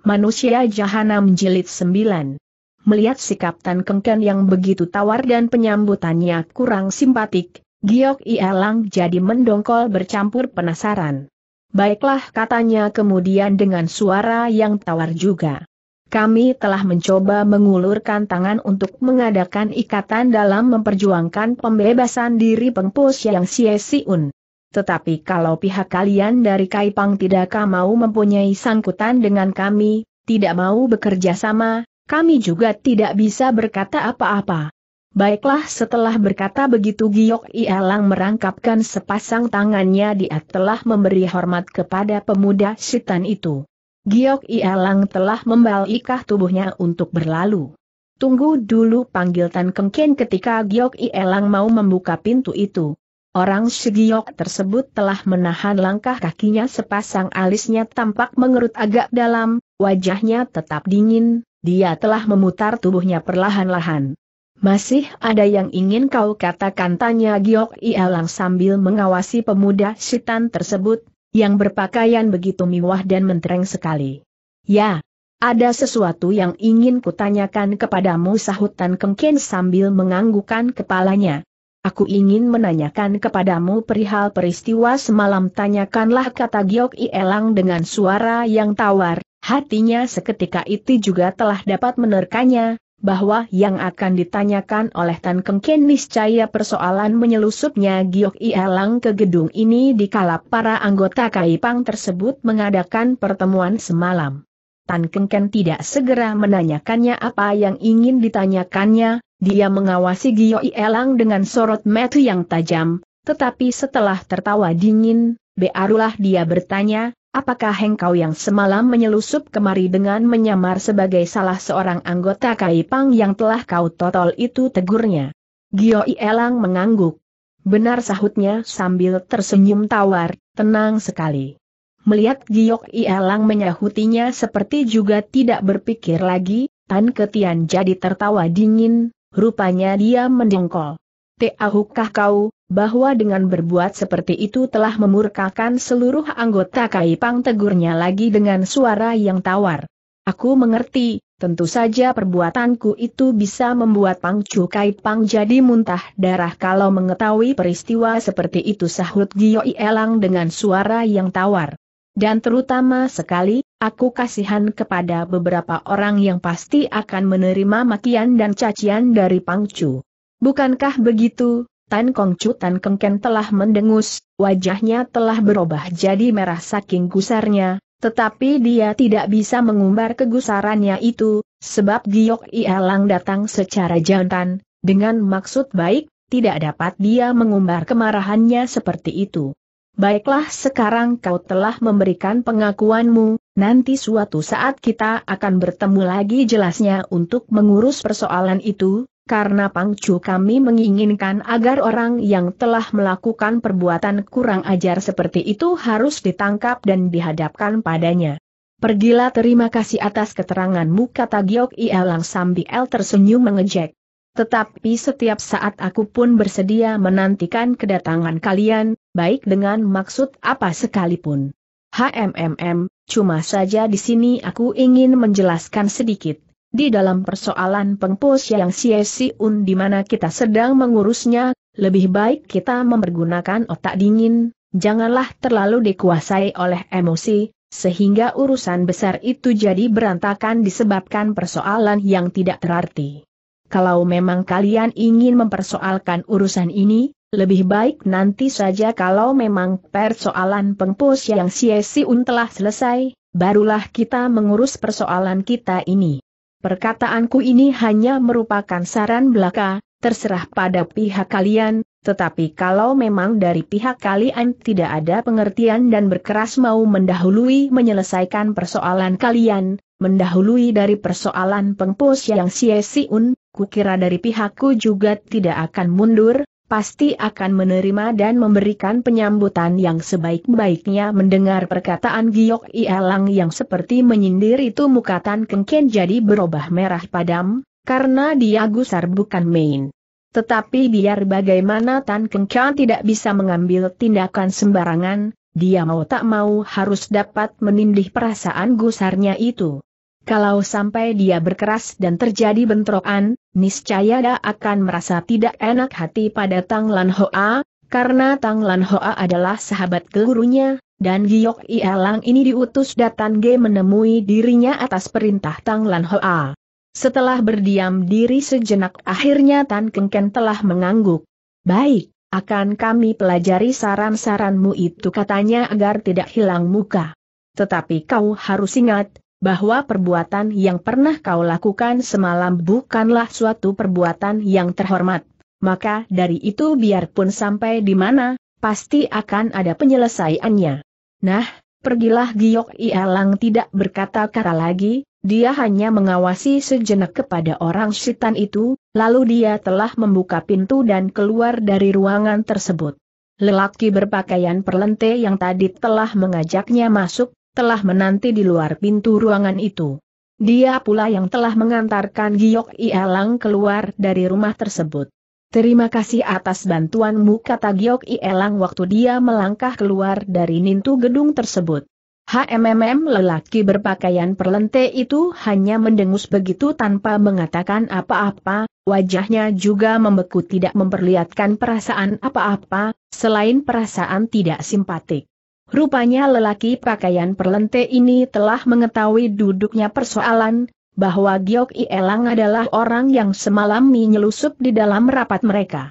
Manusia Jahanam Jilid 9 Melihat sikap Tan Kengken yang begitu tawar dan penyambutannya kurang simpatik, Giok Ielang jadi mendongkol bercampur penasaran. Baiklah katanya kemudian dengan suara yang tawar juga. Kami telah mencoba mengulurkan tangan untuk mengadakan ikatan dalam memperjuangkan pembebasan diri pengpus yang Xie Siun tetapi kalau pihak kalian dari Kaipang tidak mau mempunyai sangkutan dengan kami, tidak mau bekerja sama, kami juga tidak bisa berkata apa-apa. Baiklah setelah berkata begitu Giok Ielang merangkapkan sepasang tangannya dia telah memberi hormat kepada pemuda setan itu. Giok Ielang telah membalikah tubuhnya untuk berlalu. Tunggu dulu panggil Tan Kengken ketika Giok Ielang mau membuka pintu itu. Orang Shigiyok tersebut telah menahan langkah kakinya sepasang alisnya tampak mengerut agak dalam, wajahnya tetap dingin, dia telah memutar tubuhnya perlahan-lahan. Masih ada yang ingin kau katakan tanya Giok Ialang sambil mengawasi pemuda sitan tersebut, yang berpakaian begitu mewah dan mentereng sekali. Ya, ada sesuatu yang ingin kutanyakan kepadamu sahutan kengkin sambil menganggukan kepalanya. Aku ingin menanyakan kepadamu perihal peristiwa semalam tanyakanlah kata Giok Ielang dengan suara yang tawar, hatinya seketika itu juga telah dapat menerkanya, bahwa yang akan ditanyakan oleh Tan Kenis niscaya persoalan menyelusupnya Giok Ielang ke gedung ini dikala para anggota Kaipang tersebut mengadakan pertemuan semalam. Tan Ken tidak segera menanyakannya apa yang ingin ditanyakannya, dia mengawasi Gio Ielang dengan sorot metu yang tajam, tetapi setelah tertawa dingin, barulah dia bertanya, apakah hengkau yang semalam menyelusup kemari dengan menyamar sebagai salah seorang anggota Kaipang yang telah kau totol itu tegurnya. Gio Ielang mengangguk. Benar sahutnya sambil tersenyum tawar, tenang sekali. Melihat Giok Ielang menyahutinya seperti juga tidak berpikir lagi, Tan Ketian jadi tertawa dingin, rupanya dia mendengkol. Tahukah kau, bahwa dengan berbuat seperti itu telah memurkakan seluruh anggota Kaipang tegurnya lagi dengan suara yang tawar. Aku mengerti, tentu saja perbuatanku itu bisa membuat Pangcu Kaipang jadi muntah darah kalau mengetahui peristiwa seperti itu sahut Gio Elang dengan suara yang tawar. Dan terutama sekali, Aku kasihan kepada beberapa orang yang pasti akan menerima makian dan cacian dari Pangcu. Bukankah begitu, Tan Kongcu Tan Kengken telah mendengus, wajahnya telah berubah jadi merah saking gusarnya, tetapi dia tidak bisa mengumbar kegusarannya itu, sebab Giok Ialang datang secara jantan, dengan maksud baik, tidak dapat dia mengumbar kemarahannya seperti itu. Baiklah sekarang kau telah memberikan pengakuanmu, nanti suatu saat kita akan bertemu lagi jelasnya untuk mengurus persoalan itu, karena pangcu kami menginginkan agar orang yang telah melakukan perbuatan kurang ajar seperti itu harus ditangkap dan dihadapkan padanya. Pergilah terima kasih atas keteranganmu kata Giok Ialang sambil tersenyum mengejek. Tetapi setiap saat aku pun bersedia menantikan kedatangan kalian, baik dengan maksud apa sekalipun. HMMM, cuma saja di sini aku ingin menjelaskan sedikit. Di dalam persoalan pengpos yang siesiun di mana kita sedang mengurusnya, lebih baik kita mempergunakan otak dingin, janganlah terlalu dikuasai oleh emosi, sehingga urusan besar itu jadi berantakan disebabkan persoalan yang tidak terarti. Kalau memang kalian ingin mempersoalkan urusan ini, lebih baik nanti saja kalau memang persoalan pengpus yang siun telah selesai, barulah kita mengurus persoalan kita ini. Perkataanku ini hanya merupakan saran belaka, terserah pada pihak kalian, tetapi kalau memang dari pihak kalian tidak ada pengertian dan berkeras mau mendahului menyelesaikan persoalan kalian, mendahului dari persoalan pengpus yang sia-siun, kukira dari pihakku juga tidak akan mundur, pasti akan menerima dan memberikan penyambutan yang sebaik-baiknya mendengar perkataan Giok Ielang yang seperti menyindir itu mukatan kengken jadi berubah merah padam, karena dia gusar bukan main. Tetapi biar bagaimana Tan Kengken tidak bisa mengambil tindakan sembarangan, dia mau tak mau harus dapat menindih perasaan gusarnya itu. Kalau sampai dia berkeras dan terjadi bentrokan, niscaya dia akan merasa tidak enak hati pada Tang Lan Hoa, karena Tang Lan Hoa adalah sahabat gurunya, dan Giok Ielang ini diutus datang Ge menemui dirinya atas perintah Tang Lan Hoa. Setelah berdiam diri sejenak akhirnya Tan Kengken telah mengangguk. Baik, akan kami pelajari saran-saranmu itu katanya agar tidak hilang muka. Tetapi kau harus ingat, bahwa perbuatan yang pernah kau lakukan semalam bukanlah suatu perbuatan yang terhormat. Maka dari itu biarpun sampai di mana, pasti akan ada penyelesaiannya. Nah, pergilah Giok Ialang tidak berkata-kata lagi, dia hanya mengawasi sejenak kepada orang setan itu, lalu dia telah membuka pintu dan keluar dari ruangan tersebut. Lelaki berpakaian perlente yang tadi telah mengajaknya masuk, telah menanti di luar pintu ruangan itu. Dia pula yang telah mengantarkan Giok Ielang keluar dari rumah tersebut. Terima kasih atas bantuanmu kata Giok Ielang waktu dia melangkah keluar dari nintu gedung tersebut. HMMM lelaki berpakaian perlente itu hanya mendengus begitu tanpa mengatakan apa-apa, wajahnya juga membeku tidak memperlihatkan perasaan apa-apa, selain perasaan tidak simpatik. Rupanya lelaki pakaian perlente ini telah mengetahui duduknya persoalan, bahwa Giok Ielang adalah orang yang semalam menyelusup di dalam rapat mereka.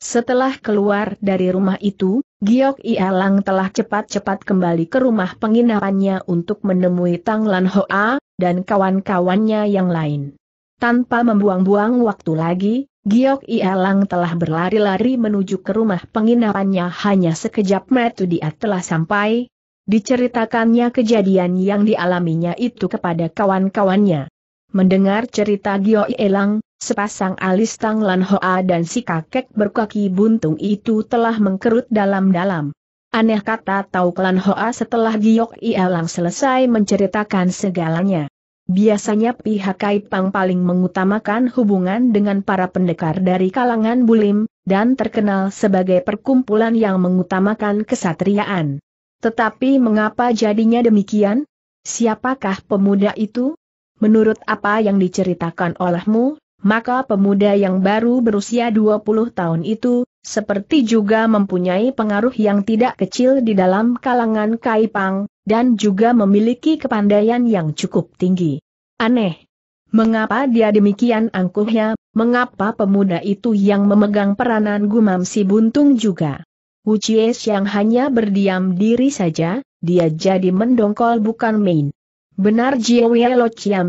Setelah keluar dari rumah itu, Giok Ielang telah cepat-cepat kembali ke rumah penginapannya untuk menemui Tang Lan Hoa, dan kawan-kawannya yang lain. Tanpa membuang-buang waktu lagi, Giok Ialang telah berlari-lari menuju ke rumah penginapannya hanya sekejap metu dia telah sampai. Diceritakannya kejadian yang dialaminya itu kepada kawan-kawannya. Mendengar cerita Giok Ialang, sepasang alis Tang Lan Hoa dan si kakek berkaki buntung itu telah mengkerut dalam-dalam. Aneh kata tahu Lan Hoa setelah Giok Ialang selesai menceritakan segalanya. Biasanya pihak Kaipang paling mengutamakan hubungan dengan para pendekar dari kalangan Bulim, dan terkenal sebagai perkumpulan yang mengutamakan kesatriaan. Tetapi mengapa jadinya demikian? Siapakah pemuda itu? Menurut apa yang diceritakan olehmu, maka pemuda yang baru berusia 20 tahun itu, seperti juga mempunyai pengaruh yang tidak kecil di dalam kalangan Kaipang, dan juga memiliki kepandaian yang cukup tinggi. Aneh. Mengapa dia demikian angkuhnya, mengapa pemuda itu yang memegang peranan gumam si buntung juga? Wu Chies yang hanya berdiam diri saja, dia jadi mendongkol bukan main. Benar Jiwe Lo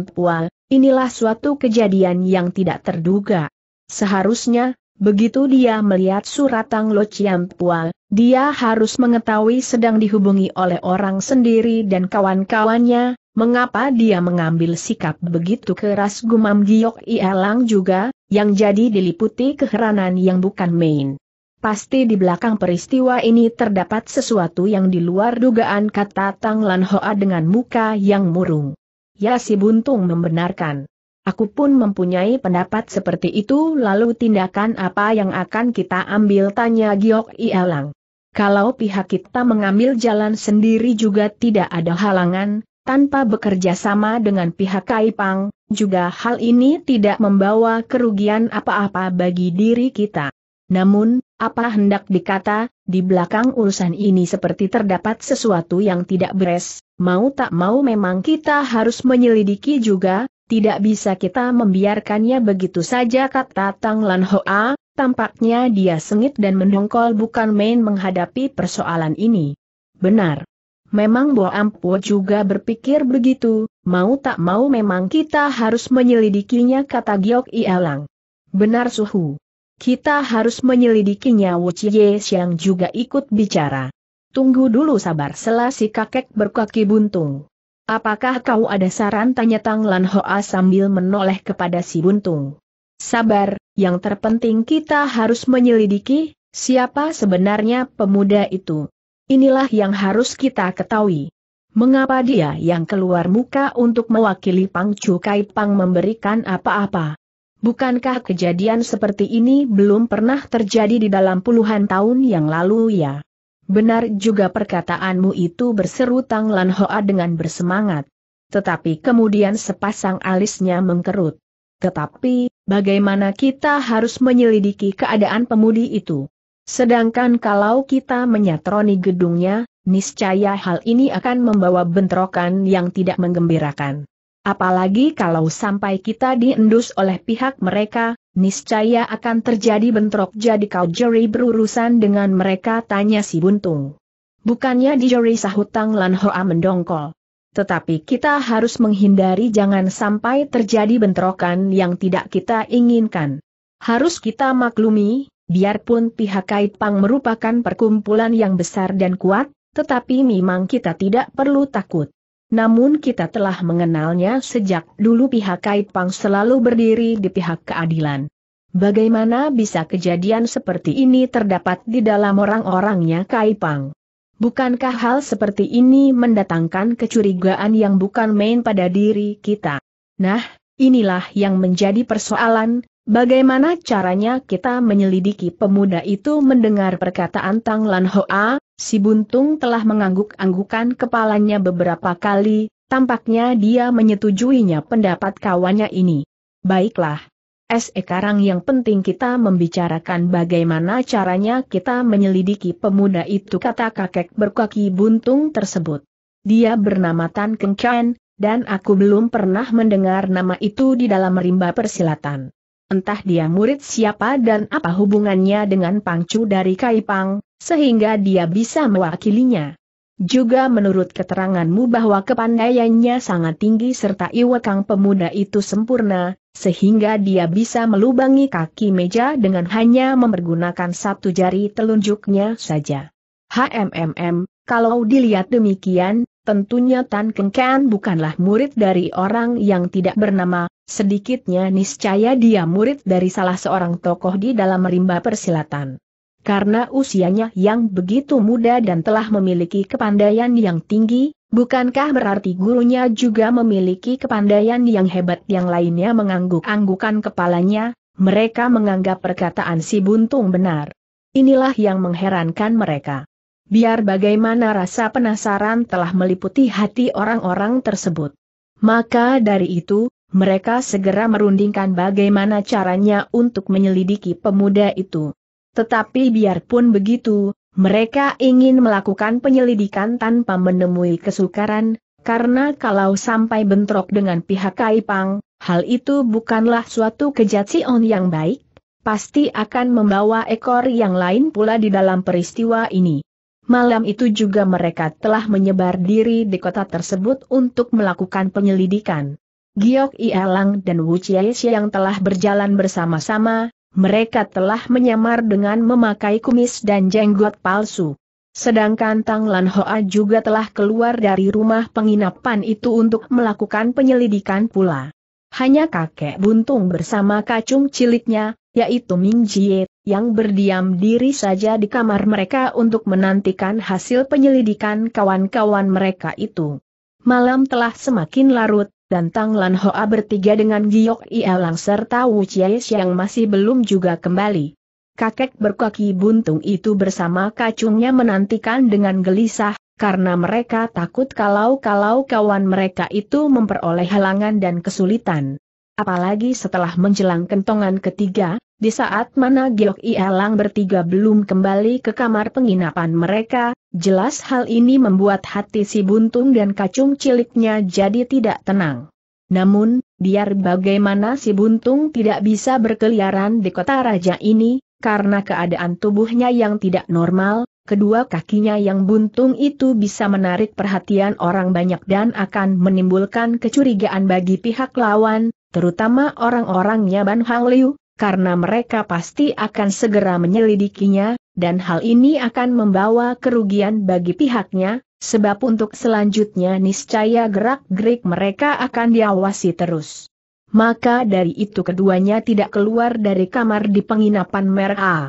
Pua, inilah suatu kejadian yang tidak terduga. Seharusnya, Begitu dia melihat surat Tang Lo Chiam Pual, dia harus mengetahui sedang dihubungi oleh orang sendiri dan kawan-kawannya, mengapa dia mengambil sikap begitu keras gumam Giok Ielang juga, yang jadi diliputi keheranan yang bukan main. Pasti di belakang peristiwa ini terdapat sesuatu yang di luar dugaan kata Tang Lan Hoa dengan muka yang murung. Ya si Buntung membenarkan. Aku pun mempunyai pendapat seperti itu lalu tindakan apa yang akan kita ambil tanya Giok Ialang. Kalau pihak kita mengambil jalan sendiri juga tidak ada halangan, tanpa bekerja sama dengan pihak Kaipang, juga hal ini tidak membawa kerugian apa-apa bagi diri kita. Namun, apa hendak dikata, di belakang urusan ini seperti terdapat sesuatu yang tidak beres, mau tak mau memang kita harus menyelidiki juga, tidak bisa kita membiarkannya begitu saja kata Tang Lan Hoa, tampaknya dia sengit dan mendongkol bukan main menghadapi persoalan ini. Benar. Memang Bo Ampo juga berpikir begitu, mau tak mau memang kita harus menyelidikinya kata Giok Ialang. Benar Suhu. Kita harus menyelidikinya Wu Chie Xiang juga ikut bicara. Tunggu dulu sabar selasi kakek berkaki buntung. Apakah kau ada saran tanya Tang Lan Hoa sambil menoleh kepada si Buntung? Sabar, yang terpenting kita harus menyelidiki, siapa sebenarnya pemuda itu. Inilah yang harus kita ketahui. Mengapa dia yang keluar muka untuk mewakili Pang Cukai Pang memberikan apa-apa? Bukankah kejadian seperti ini belum pernah terjadi di dalam puluhan tahun yang lalu ya? Benar juga perkataanmu itu berseru Tang Lan Hoa dengan bersemangat. Tetapi kemudian sepasang alisnya mengkerut. Tetapi, bagaimana kita harus menyelidiki keadaan pemudi itu? Sedangkan kalau kita menyatroni gedungnya, niscaya hal ini akan membawa bentrokan yang tidak menggembirakan. Apalagi kalau sampai kita diendus oleh pihak mereka, niscaya akan terjadi bentrok jadi kau juri berurusan dengan mereka tanya si Buntung. Bukannya di juri sahutang Lan Hoa mendongkol. Tetapi kita harus menghindari jangan sampai terjadi bentrokan yang tidak kita inginkan. Harus kita maklumi, biarpun pihak Kaipang merupakan perkumpulan yang besar dan kuat, tetapi memang kita tidak perlu takut. Namun kita telah mengenalnya sejak dulu pihak Kaipang selalu berdiri di pihak keadilan. Bagaimana bisa kejadian seperti ini terdapat di dalam orang-orangnya Kaipang? Bukankah hal seperti ini mendatangkan kecurigaan yang bukan main pada diri kita? Nah, inilah yang menjadi persoalan, Bagaimana caranya kita menyelidiki pemuda itu mendengar perkataan Tang Lan Hoa, si buntung telah mengangguk-anggukan kepalanya beberapa kali, tampaknya dia menyetujuinya pendapat kawannya ini. Baiklah. Sekarang yang penting kita membicarakan bagaimana caranya kita menyelidiki pemuda itu kata kakek berkaki buntung tersebut. Dia bernama Tan Keng Chen, dan aku belum pernah mendengar nama itu di dalam rimba persilatan entah dia murid siapa dan apa hubungannya dengan Pangcu dari Kaipang, sehingga dia bisa mewakilinya. Juga menurut keteranganmu bahwa kepandaiannya sangat tinggi serta iwakang pemuda itu sempurna, sehingga dia bisa melubangi kaki meja dengan hanya mempergunakan satu jari telunjuknya saja. HMMM, kalau dilihat demikian, Tentunya Tan Keng Ken bukanlah murid dari orang yang tidak bernama, sedikitnya niscaya dia murid dari salah seorang tokoh di dalam rimba persilatan. Karena usianya yang begitu muda dan telah memiliki kepandaian yang tinggi, bukankah berarti gurunya juga memiliki kepandaian yang hebat yang lainnya mengangguk-anggukan kepalanya, mereka menganggap perkataan si Buntung benar. Inilah yang mengherankan mereka biar bagaimana rasa penasaran telah meliputi hati orang-orang tersebut. Maka dari itu, mereka segera merundingkan bagaimana caranya untuk menyelidiki pemuda itu. Tetapi biarpun begitu, mereka ingin melakukan penyelidikan tanpa menemui kesukaran, karena kalau sampai bentrok dengan pihak Kaipang, hal itu bukanlah suatu kejadian yang baik, pasti akan membawa ekor yang lain pula di dalam peristiwa ini. Malam itu juga mereka telah menyebar diri di kota tersebut untuk melakukan penyelidikan. Giok Ielang dan Wu Chiexie yang telah berjalan bersama-sama, mereka telah menyamar dengan memakai kumis dan jenggot palsu. Sedangkan Tang Lan Hoa juga telah keluar dari rumah penginapan itu untuk melakukan penyelidikan pula. Hanya kakek buntung bersama kacung ciliknya, yaitu Ming Jie, yang berdiam diri saja di kamar mereka untuk menantikan hasil penyelidikan kawan-kawan mereka itu. Malam telah semakin larut, dan Tang Lan Hoa bertiga dengan Giok Ielang serta Wu Chies yang masih belum juga kembali. Kakek berkaki buntung itu bersama kacungnya menantikan dengan gelisah, karena mereka takut kalau-kalau kawan mereka itu memperoleh halangan dan kesulitan. Apalagi setelah menjelang kentongan ketiga, di saat mana Giok Ielang bertiga belum kembali ke kamar penginapan mereka, jelas hal ini membuat hati si buntung dan kacung ciliknya jadi tidak tenang. Namun, biar bagaimana si buntung tidak bisa berkeliaran di kota raja ini, karena keadaan tubuhnya yang tidak normal, kedua kakinya yang buntung itu bisa menarik perhatian orang banyak dan akan menimbulkan kecurigaan bagi pihak lawan, terutama orang-orangnya Ban Hang Liu, karena mereka pasti akan segera menyelidikinya, dan hal ini akan membawa kerugian bagi pihaknya, sebab untuk selanjutnya niscaya gerak-gerik mereka akan diawasi terus. Maka dari itu keduanya tidak keluar dari kamar di penginapan merah.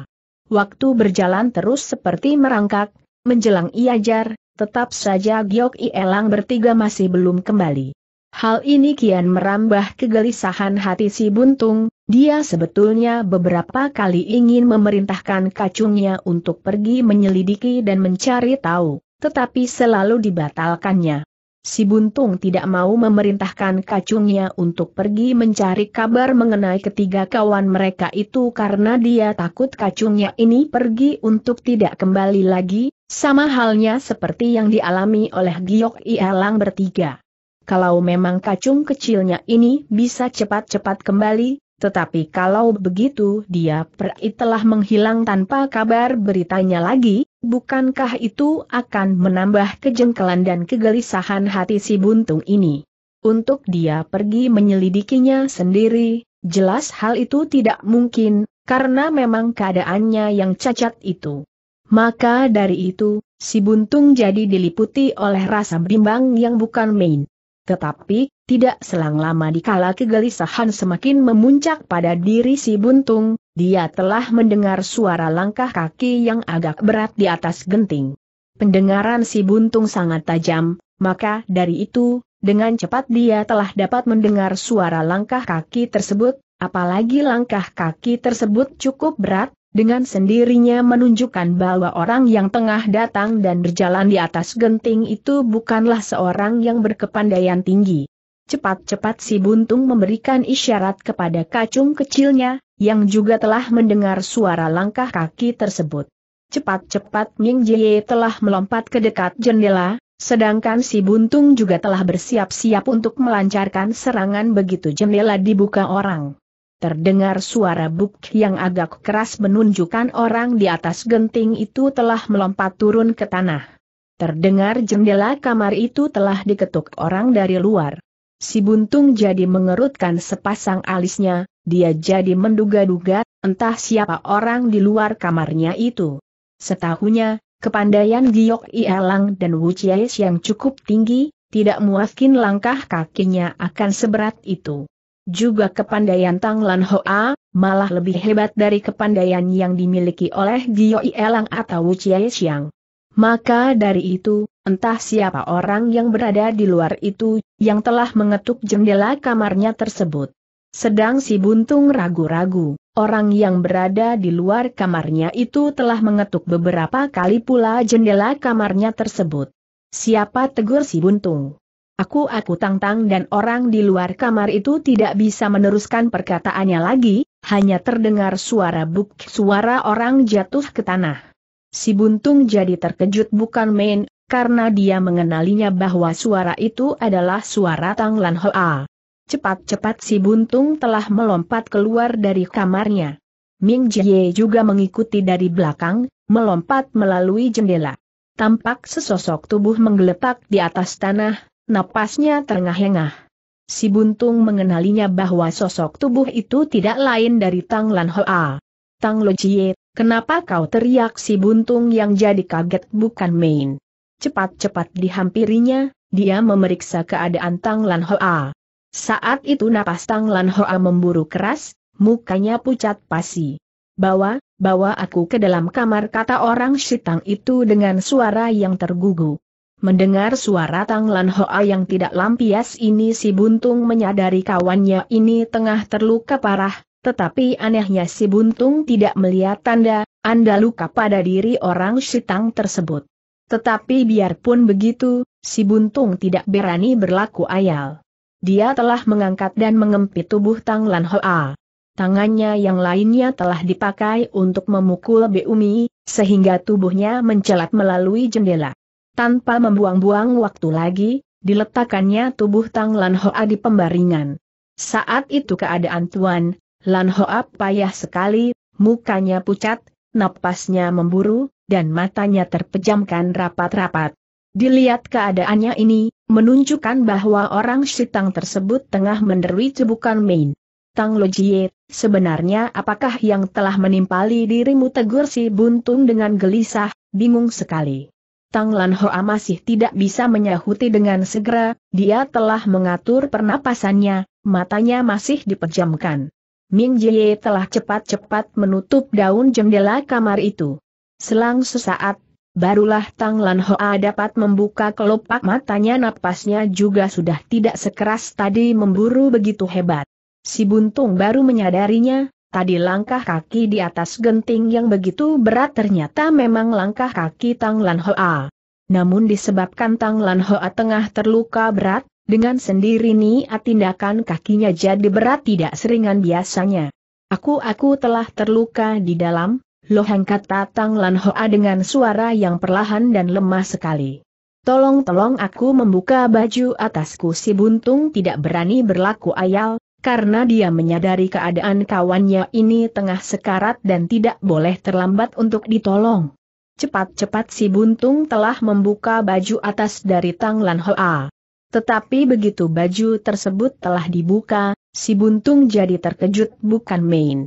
Waktu berjalan terus seperti merangkak, menjelang Iajar, tetap saja Giok Ielang bertiga masih belum kembali. Hal ini kian merambah kegelisahan hati si Buntung, dia sebetulnya beberapa kali ingin memerintahkan kacungnya untuk pergi menyelidiki dan mencari tahu, tetapi selalu dibatalkannya. Si Buntung tidak mau memerintahkan kacungnya untuk pergi mencari kabar mengenai ketiga kawan mereka itu karena dia takut kacungnya ini pergi untuk tidak kembali lagi, sama halnya seperti yang dialami oleh Giok Ialang bertiga kalau memang kacung kecilnya ini bisa cepat-cepat kembali, tetapi kalau begitu dia perai telah menghilang tanpa kabar beritanya lagi, bukankah itu akan menambah kejengkelan dan kegelisahan hati si buntung ini? Untuk dia pergi menyelidikinya sendiri, jelas hal itu tidak mungkin, karena memang keadaannya yang cacat itu. Maka dari itu, si buntung jadi diliputi oleh rasa bimbang yang bukan main. Tetapi, tidak selang lama dikala kegelisahan semakin memuncak pada diri si buntung, dia telah mendengar suara langkah kaki yang agak berat di atas genting. Pendengaran si buntung sangat tajam, maka dari itu, dengan cepat dia telah dapat mendengar suara langkah kaki tersebut, apalagi langkah kaki tersebut cukup berat, dengan sendirinya menunjukkan bahwa orang yang tengah datang dan berjalan di atas genting itu bukanlah seorang yang berkepandaian tinggi. Cepat-cepat si buntung memberikan isyarat kepada kacung kecilnya, yang juga telah mendengar suara langkah kaki tersebut. Cepat-cepat Ming Jie telah melompat ke dekat jendela, sedangkan si buntung juga telah bersiap-siap untuk melancarkan serangan begitu jendela dibuka orang. Terdengar suara buk yang agak keras menunjukkan orang di atas genting itu telah melompat turun ke tanah. Terdengar jendela kamar itu telah diketuk orang dari luar. Si buntung jadi mengerutkan sepasang alisnya, dia jadi menduga-duga, entah siapa orang di luar kamarnya itu. Setahunya, kepandaian Giok Ielang dan Wu Chies yang cukup tinggi, tidak muafkin langkah kakinya akan seberat itu. Juga kepandaian Tang Lan Hoa, malah lebih hebat dari kepandaian yang dimiliki oleh Gio Ielang atau Wu Xiang. Maka dari itu, entah siapa orang yang berada di luar itu, yang telah mengetuk jendela kamarnya tersebut. Sedang si Buntung ragu-ragu, orang yang berada di luar kamarnya itu telah mengetuk beberapa kali pula jendela kamarnya tersebut. Siapa tegur si Buntung? Aku aku tang tang dan orang di luar kamar itu tidak bisa meneruskan perkataannya lagi, hanya terdengar suara buk suara orang jatuh ke tanah. Si buntung jadi terkejut bukan main, karena dia mengenalinya bahwa suara itu adalah suara Tang Lan Hoa. Cepat-cepat si buntung telah melompat keluar dari kamarnya. Ming Jie juga mengikuti dari belakang, melompat melalui jendela. Tampak sesosok tubuh menggeletak di atas tanah, Napasnya terengah-engah. Si Buntung mengenalinya bahwa sosok tubuh itu tidak lain dari Tang Lan Hoa. Tang Lo Chie, kenapa kau teriak si Buntung yang jadi kaget bukan main. Cepat-cepat dihampirinya, dia memeriksa keadaan Tang Lan Hoa. Saat itu napas Tang Lan Hoa memburu keras, mukanya pucat pasi. Bawa, bawa aku ke dalam kamar kata orang Shitang itu dengan suara yang tergugu. Mendengar suara Tang Lan Hoa yang tidak lampias ini si Buntung menyadari kawannya ini tengah terluka parah, tetapi anehnya si Buntung tidak melihat tanda, anda luka pada diri orang si Tang tersebut. Tetapi biarpun begitu, si Buntung tidak berani berlaku ayal. Dia telah mengangkat dan mengempit tubuh Tang Lan Hoa. Tangannya yang lainnya telah dipakai untuk memukul Beumi, sehingga tubuhnya mencelat melalui jendela. Tanpa membuang-buang waktu lagi, diletakkannya tubuh Tang Lan Hoa di pembaringan. Saat itu keadaan Tuan, Lan Hoa payah sekali, mukanya pucat, napasnya memburu, dan matanya terpejamkan rapat-rapat. Dilihat keadaannya ini, menunjukkan bahwa orang Shitang tersebut tengah menderita cebukan main. Tang Lojie, sebenarnya apakah yang telah menimpali dirimu tegur si Buntung dengan gelisah, bingung sekali. Tang Lan Hoa masih tidak bisa menyahuti dengan segera, dia telah mengatur pernapasannya, matanya masih dipejamkan. Ming Jie telah cepat-cepat menutup daun jendela kamar itu. Selang sesaat, barulah Tang Lan Hoa dapat membuka kelopak matanya napasnya juga sudah tidak sekeras tadi memburu begitu hebat. Si Buntung baru menyadarinya, Tadi langkah kaki di atas genting yang begitu berat ternyata memang langkah kaki Tang Lan Hoa. Namun disebabkan Tang Lan Hoa tengah terluka berat, dengan sendiri nih tindakan kakinya jadi berat tidak seringan biasanya. Aku-aku telah terluka di dalam, lohang kata Tang Lan Hoa dengan suara yang perlahan dan lemah sekali. Tolong-tolong aku membuka baju atasku si buntung tidak berani berlaku ayal, karena dia menyadari keadaan kawannya ini tengah sekarat dan tidak boleh terlambat untuk ditolong. Cepat-cepat si Buntung telah membuka baju atas dari Tang Lan Hoa. Tetapi begitu baju tersebut telah dibuka, si Buntung jadi terkejut bukan main.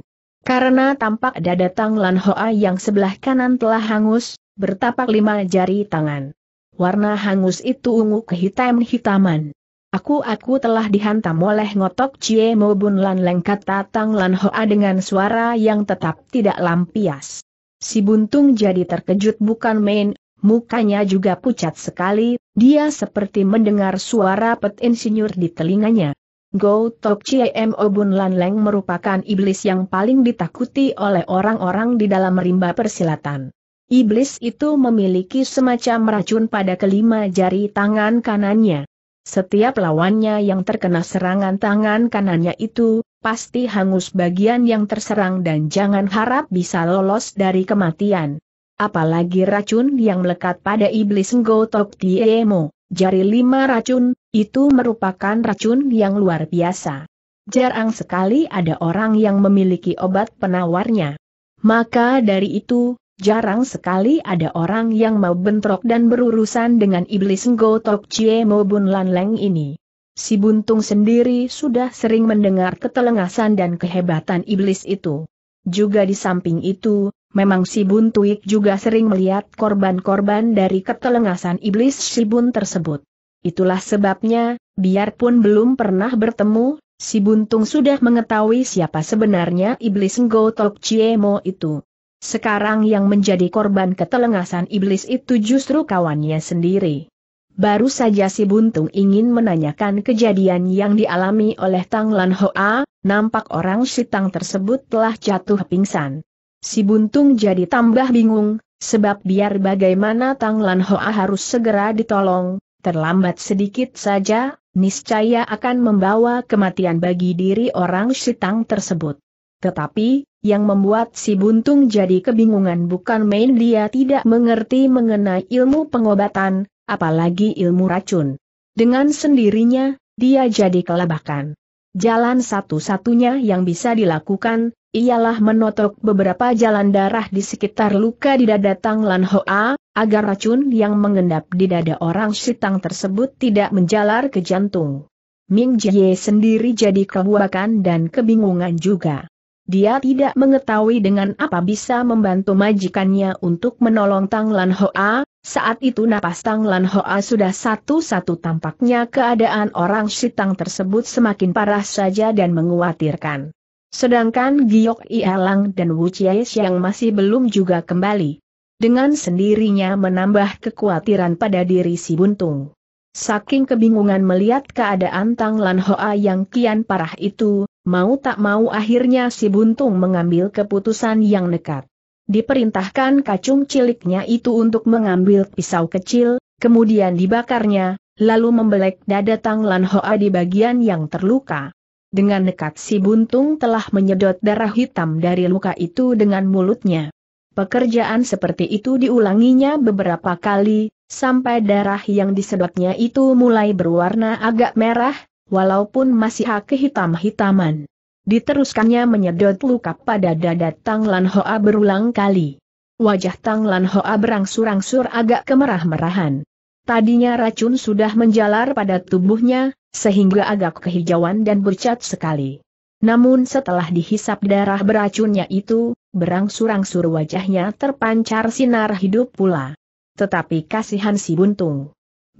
Karena tampak dada Tang Lan Hoa yang sebelah kanan telah hangus, bertapak lima jari tangan. Warna hangus itu ungu kehitam-hitaman. Aku-aku telah dihantam oleh ngotok Cie Mo Bun Lan Leng kata Tang Lan Hoa dengan suara yang tetap tidak lampias. Si Buntung jadi terkejut bukan main, mukanya juga pucat sekali, dia seperti mendengar suara pet insinyur di telinganya. Go Tok Cie Mo Bun Lan Leng merupakan iblis yang paling ditakuti oleh orang-orang di dalam rimba persilatan. Iblis itu memiliki semacam racun pada kelima jari tangan kanannya. Setiap lawannya yang terkena serangan tangan kanannya itu, pasti hangus bagian yang terserang dan jangan harap bisa lolos dari kematian. Apalagi racun yang melekat pada iblis Ngotok Tiemo, jari lima racun, itu merupakan racun yang luar biasa. Jarang sekali ada orang yang memiliki obat penawarnya. Maka dari itu, Jarang sekali ada orang yang mau bentrok dan berurusan dengan iblis Tok Chie bun Lan Leng ini. Si Buntung sendiri sudah sering mendengar ketelengasan dan kehebatan iblis itu. Juga di samping itu, memang si Buntuik juga sering melihat korban-korban dari ketelengasan iblis si Bun tersebut. Itulah sebabnya, biarpun belum pernah bertemu, si Buntung sudah mengetahui siapa sebenarnya iblis tok cie Mo itu. Sekarang yang menjadi korban ketelengasan iblis itu justru kawannya sendiri. Baru saja si Buntung ingin menanyakan kejadian yang dialami oleh Tang Lan Hoa, nampak orang sitang tersebut telah jatuh pingsan. Si Buntung jadi tambah bingung, sebab biar bagaimana Tang Lan Hoa harus segera ditolong, terlambat sedikit saja, niscaya akan membawa kematian bagi diri orang sitang tersebut. Tetapi, yang membuat si buntung jadi kebingungan bukan main dia tidak mengerti mengenai ilmu pengobatan, apalagi ilmu racun. Dengan sendirinya, dia jadi kelabakan. Jalan satu-satunya yang bisa dilakukan, ialah menotok beberapa jalan darah di sekitar luka di dada Tang Lan Hoa, agar racun yang mengendap di dada orang sitang tersebut tidak menjalar ke jantung. Ming Jie sendiri jadi kelabakan dan kebingungan juga. Dia tidak mengetahui dengan apa bisa membantu majikannya untuk menolong Tang Lan Hoa, saat itu napas Tang Lan Hoa sudah satu-satu tampaknya keadaan orang sitang tersebut semakin parah saja dan menguatirkan. Sedangkan Giok Ielang dan Wu Chies yang masih belum juga kembali. Dengan sendirinya menambah kekhawatiran pada diri si Buntung. Saking kebingungan melihat keadaan Tang Lan Hoa yang kian parah itu, Mau tak mau akhirnya si Buntung mengambil keputusan yang nekat. Diperintahkan kacung ciliknya itu untuk mengambil pisau kecil, kemudian dibakarnya, lalu membelek dada Tang Lan Hoa di bagian yang terluka. Dengan nekat si Buntung telah menyedot darah hitam dari luka itu dengan mulutnya. Pekerjaan seperti itu diulanginya beberapa kali, sampai darah yang disedotnya itu mulai berwarna agak merah, walaupun masih kehitam-hitaman. Diteruskannya menyedot luka pada dada Tang Lan Hoa berulang kali. Wajah Tang Lan Hoa berangsur-angsur agak kemerah-merahan. Tadinya racun sudah menjalar pada tubuhnya, sehingga agak kehijauan dan bercat sekali. Namun setelah dihisap darah beracunnya itu, berangsur-angsur wajahnya terpancar sinar hidup pula. Tetapi kasihan si buntung.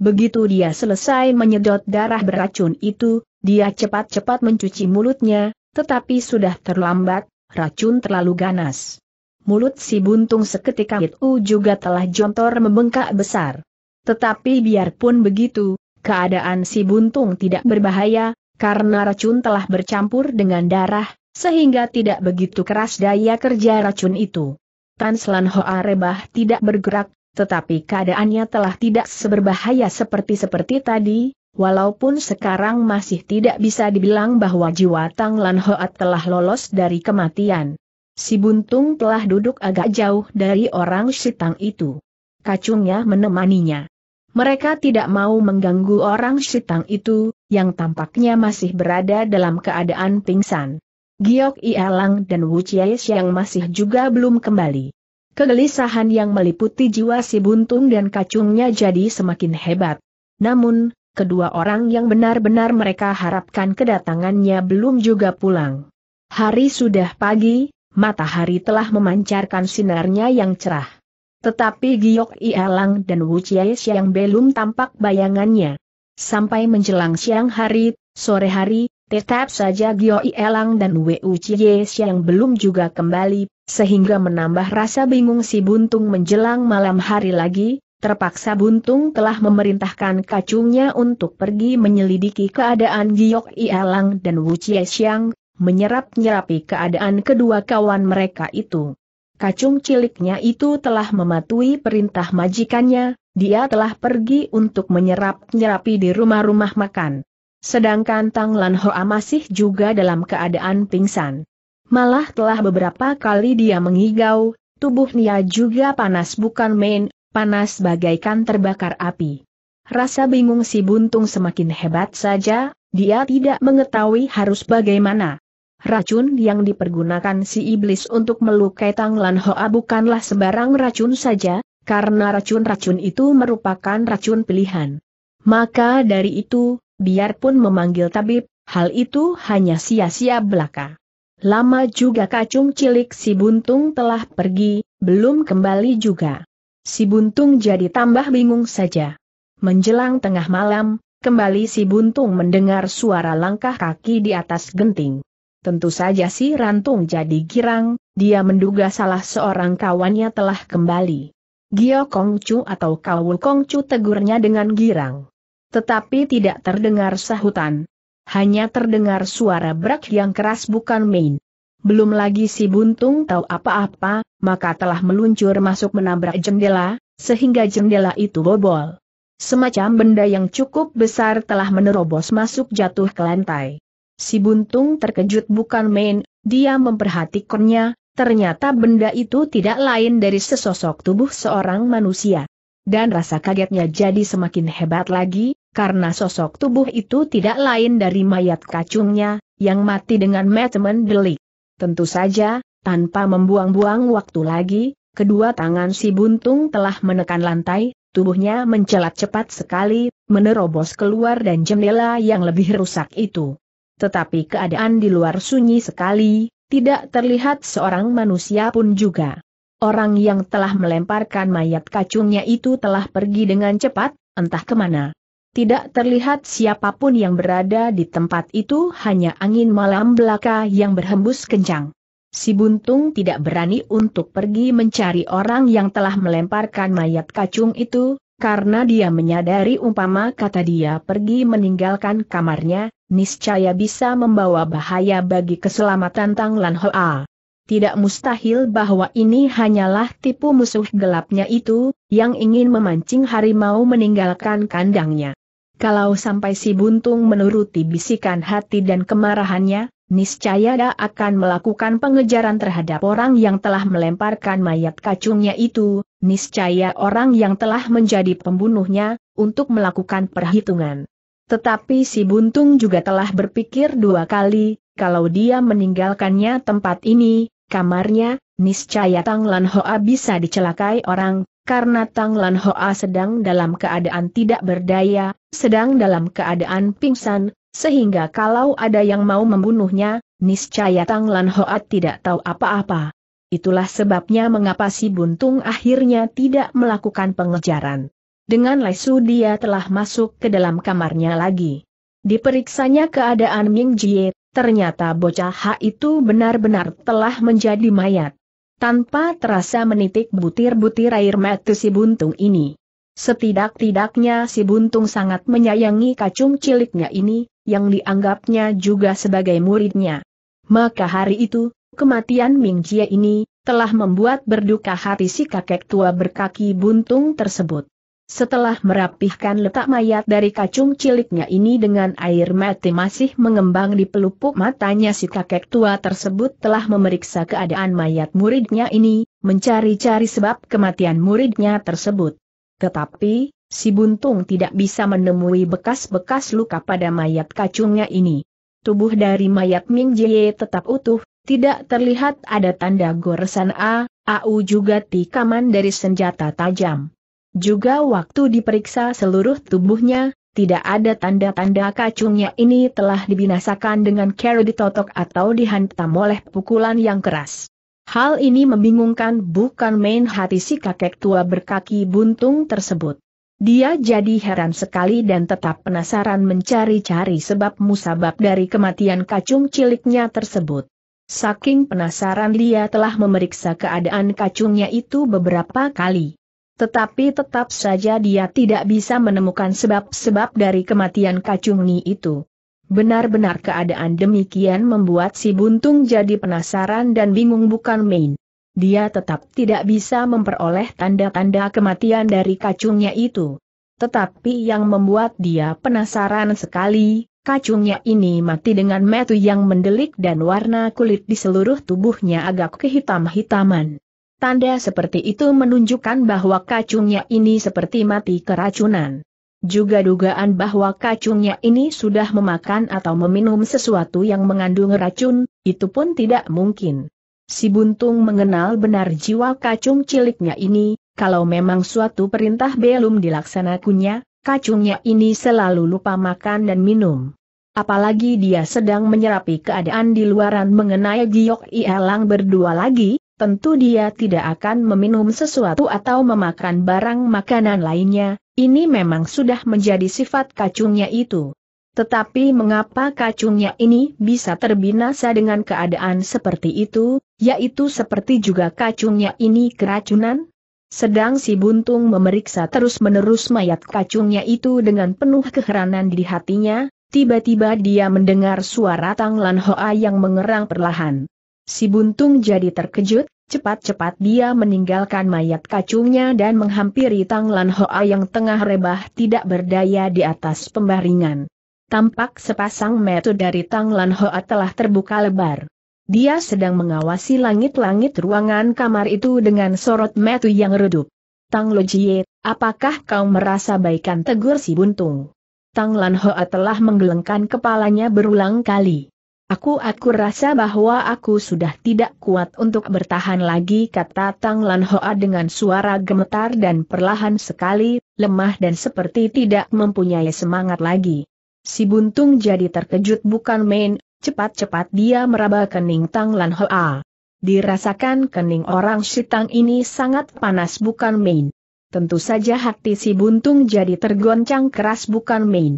Begitu dia selesai menyedot darah beracun itu, dia cepat-cepat mencuci mulutnya, tetapi sudah terlambat, racun terlalu ganas. Mulut si buntung seketika itu juga telah jontor membengkak besar. Tetapi biarpun begitu, keadaan si buntung tidak berbahaya, karena racun telah bercampur dengan darah, sehingga tidak begitu keras daya kerja racun itu. Tan Slan Hoa rebah tidak bergerak, tetapi keadaannya telah tidak seberbahaya seperti-seperti tadi, walaupun sekarang masih tidak bisa dibilang bahwa jiwa Tang Lan Hoat telah lolos dari kematian. Si Buntung telah duduk agak jauh dari orang Sitang itu. Kacungnya menemaninya. Mereka tidak mau mengganggu orang Sitang itu, yang tampaknya masih berada dalam keadaan pingsan. Giok Ialang dan Wu Chie yang masih juga belum kembali. Kegelisahan yang meliputi jiwa si buntung dan kacungnya jadi semakin hebat. Namun, kedua orang yang benar-benar mereka harapkan kedatangannya belum juga pulang. Hari sudah pagi, matahari telah memancarkan sinarnya yang cerah. Tetapi Giok Ialang dan Wu Chie yang belum tampak bayangannya. Sampai menjelang siang hari, sore hari, tetap saja Gio Elang dan Wu Chie yang belum juga kembali, sehingga menambah rasa bingung si Buntung menjelang malam hari lagi, terpaksa Buntung telah memerintahkan kacungnya untuk pergi menyelidiki keadaan Giok Ialang dan Wu Chie Xiang, menyerap-nyerapi keadaan kedua kawan mereka itu. Kacung ciliknya itu telah mematuhi perintah majikannya, dia telah pergi untuk menyerap-nyerapi di rumah-rumah makan. Sedangkan Tang Lan Hoa masih juga dalam keadaan pingsan. Malah telah beberapa kali dia mengigau, tubuhnya juga panas bukan main, panas bagaikan terbakar api. Rasa bingung si buntung semakin hebat saja, dia tidak mengetahui harus bagaimana. Racun yang dipergunakan si iblis untuk melukai Tang Lan Hoa bukanlah sebarang racun saja, karena racun-racun itu merupakan racun pilihan. Maka dari itu, biarpun memanggil tabib, hal itu hanya sia-sia belaka. Lama juga kacung cilik si buntung telah pergi, belum kembali juga. Si buntung jadi tambah bingung saja. Menjelang tengah malam, kembali si buntung mendengar suara langkah kaki di atas genting. Tentu saja si rantung jadi girang, dia menduga salah seorang kawannya telah kembali. Gio Kongcu atau Kawul Kongcu tegurnya dengan girang. Tetapi tidak terdengar sahutan, hanya terdengar suara brak yang keras bukan main. Belum lagi si buntung tahu apa-apa, maka telah meluncur masuk menabrak jendela, sehingga jendela itu bobol. Semacam benda yang cukup besar telah menerobos masuk jatuh ke lantai. Si buntung terkejut bukan main, dia memperhatikannya, ternyata benda itu tidak lain dari sesosok tubuh seorang manusia dan rasa kagetnya jadi semakin hebat lagi, karena sosok tubuh itu tidak lain dari mayat kacungnya, yang mati dengan metemen delik. Tentu saja, tanpa membuang-buang waktu lagi, kedua tangan si buntung telah menekan lantai, tubuhnya mencelat cepat sekali, menerobos keluar dan jendela yang lebih rusak itu. Tetapi keadaan di luar sunyi sekali, tidak terlihat seorang manusia pun juga. Orang yang telah melemparkan mayat kacungnya itu telah pergi dengan cepat, entah kemana. Tidak terlihat siapapun yang berada di tempat itu hanya angin malam belaka yang berhembus kencang. Si Buntung tidak berani untuk pergi mencari orang yang telah melemparkan mayat kacung itu, karena dia menyadari umpama kata dia pergi meninggalkan kamarnya, niscaya bisa membawa bahaya bagi keselamatan Tang Lan Hoa tidak mustahil bahwa ini hanyalah tipu musuh gelapnya itu, yang ingin memancing harimau meninggalkan kandangnya. Kalau sampai si buntung menuruti bisikan hati dan kemarahannya, niscaya dia akan melakukan pengejaran terhadap orang yang telah melemparkan mayat kacungnya itu, niscaya orang yang telah menjadi pembunuhnya, untuk melakukan perhitungan. Tetapi si buntung juga telah berpikir dua kali, kalau dia meninggalkannya tempat ini, kamarnya, niscaya Tang Lan Hoa bisa dicelakai orang, karena Tang Lan Hoa sedang dalam keadaan tidak berdaya, sedang dalam keadaan pingsan, sehingga kalau ada yang mau membunuhnya, niscaya Tang Lan Hoa tidak tahu apa-apa. Itulah sebabnya mengapa si Buntung akhirnya tidak melakukan pengejaran. Dengan lesu dia telah masuk ke dalam kamarnya lagi. Diperiksanya keadaan Ming Jie, Ternyata bocah H itu benar-benar telah menjadi mayat. Tanpa terasa menitik butir-butir air mata si buntung ini. Setidak-tidaknya si buntung sangat menyayangi kacung ciliknya ini, yang dianggapnya juga sebagai muridnya. Maka hari itu, kematian Ming Jie ini, telah membuat berduka hati si kakek tua berkaki buntung tersebut. Setelah merapihkan letak mayat dari kacung ciliknya ini dengan air mati masih mengembang di pelupuk matanya si kakek tua tersebut telah memeriksa keadaan mayat muridnya ini, mencari-cari sebab kematian muridnya tersebut. Tetapi, si buntung tidak bisa menemui bekas-bekas luka pada mayat kacungnya ini. Tubuh dari mayat Ming Jie tetap utuh, tidak terlihat ada tanda goresan A, AU juga tikaman dari senjata tajam. Juga waktu diperiksa seluruh tubuhnya, tidak ada tanda-tanda kacungnya ini telah dibinasakan dengan cara ditotok atau dihantam oleh pukulan yang keras. Hal ini membingungkan bukan main hati si kakek tua berkaki buntung tersebut. Dia jadi heran sekali dan tetap penasaran mencari-cari sebab musabab dari kematian kacung ciliknya tersebut. Saking penasaran dia telah memeriksa keadaan kacungnya itu beberapa kali. Tetapi tetap saja dia tidak bisa menemukan sebab-sebab dari kematian Kacungni itu. Benar-benar keadaan demikian membuat si Buntung jadi penasaran dan bingung bukan main. Dia tetap tidak bisa memperoleh tanda-tanda kematian dari kacungnya itu. Tetapi yang membuat dia penasaran sekali, kacungnya ini mati dengan metu yang mendelik dan warna kulit di seluruh tubuhnya agak kehitam-hitaman. Tanda seperti itu menunjukkan bahwa kacungnya ini seperti mati keracunan. Juga dugaan bahwa kacungnya ini sudah memakan atau meminum sesuatu yang mengandung racun, itu pun tidak mungkin. Si Buntung mengenal benar jiwa kacung ciliknya ini, kalau memang suatu perintah belum dilaksanakannya, kacungnya ini selalu lupa makan dan minum. Apalagi dia sedang menyerapi keadaan di luaran mengenai giok ialang berdua lagi, tentu dia tidak akan meminum sesuatu atau memakan barang makanan lainnya, ini memang sudah menjadi sifat kacungnya itu. Tetapi mengapa kacungnya ini bisa terbinasa dengan keadaan seperti itu, yaitu seperti juga kacungnya ini keracunan? Sedang si Buntung memeriksa terus-menerus mayat kacungnya itu dengan penuh keheranan di hatinya, tiba-tiba dia mendengar suara Tang Lan Hoa yang mengerang perlahan. Si Buntung jadi terkejut, cepat-cepat dia meninggalkan mayat kacungnya dan menghampiri Tang Lan Hoa yang tengah rebah tidak berdaya di atas pembaringan. Tampak sepasang metu dari Tang Lan Hoa telah terbuka lebar. Dia sedang mengawasi langit-langit ruangan kamar itu dengan sorot metu yang redup. Tang Lo Jie, apakah kau merasa baikan tegur si buntung? Tang Lan Hoa telah menggelengkan kepalanya berulang kali. Aku aku rasa bahwa aku sudah tidak kuat untuk bertahan lagi kata Tang Lan Hoa dengan suara gemetar dan perlahan sekali, lemah dan seperti tidak mempunyai semangat lagi. Si buntung jadi terkejut bukan main, cepat-cepat dia meraba kening Tang Lan Hoa. Dirasakan kening orang Shitang ini sangat panas bukan main. Tentu saja hati si buntung jadi tergoncang keras bukan main.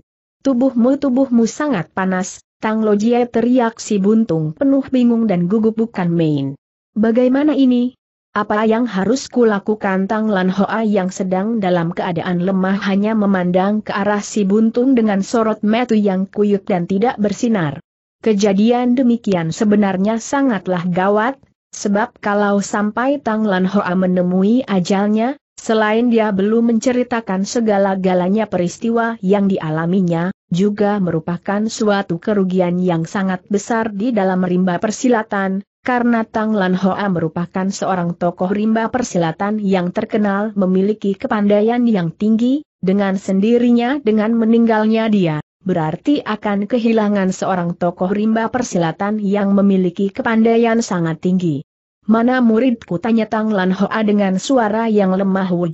Tubuhmu tubuhmu sangat panas, Tang Lojie teriak si buntung penuh bingung dan gugup bukan main. Bagaimana ini? Apa yang harus kulakukan Tang Lan Hoa yang sedang dalam keadaan lemah hanya memandang ke arah si buntung dengan sorot metu yang kuyuk dan tidak bersinar. Kejadian demikian sebenarnya sangatlah gawat, sebab kalau sampai Tang Lan Hoa menemui ajalnya, selain dia belum menceritakan segala-galanya peristiwa yang dialaminya, juga merupakan suatu kerugian yang sangat besar di dalam rimba persilatan, karena Tang Lan Hoa merupakan seorang tokoh rimba persilatan yang terkenal memiliki kepandaian yang tinggi, dengan sendirinya dengan meninggalnya dia, berarti akan kehilangan seorang tokoh rimba persilatan yang memiliki kepandaian sangat tinggi. Mana muridku tanya Tang Lan Hoa dengan suara yang lemah Wu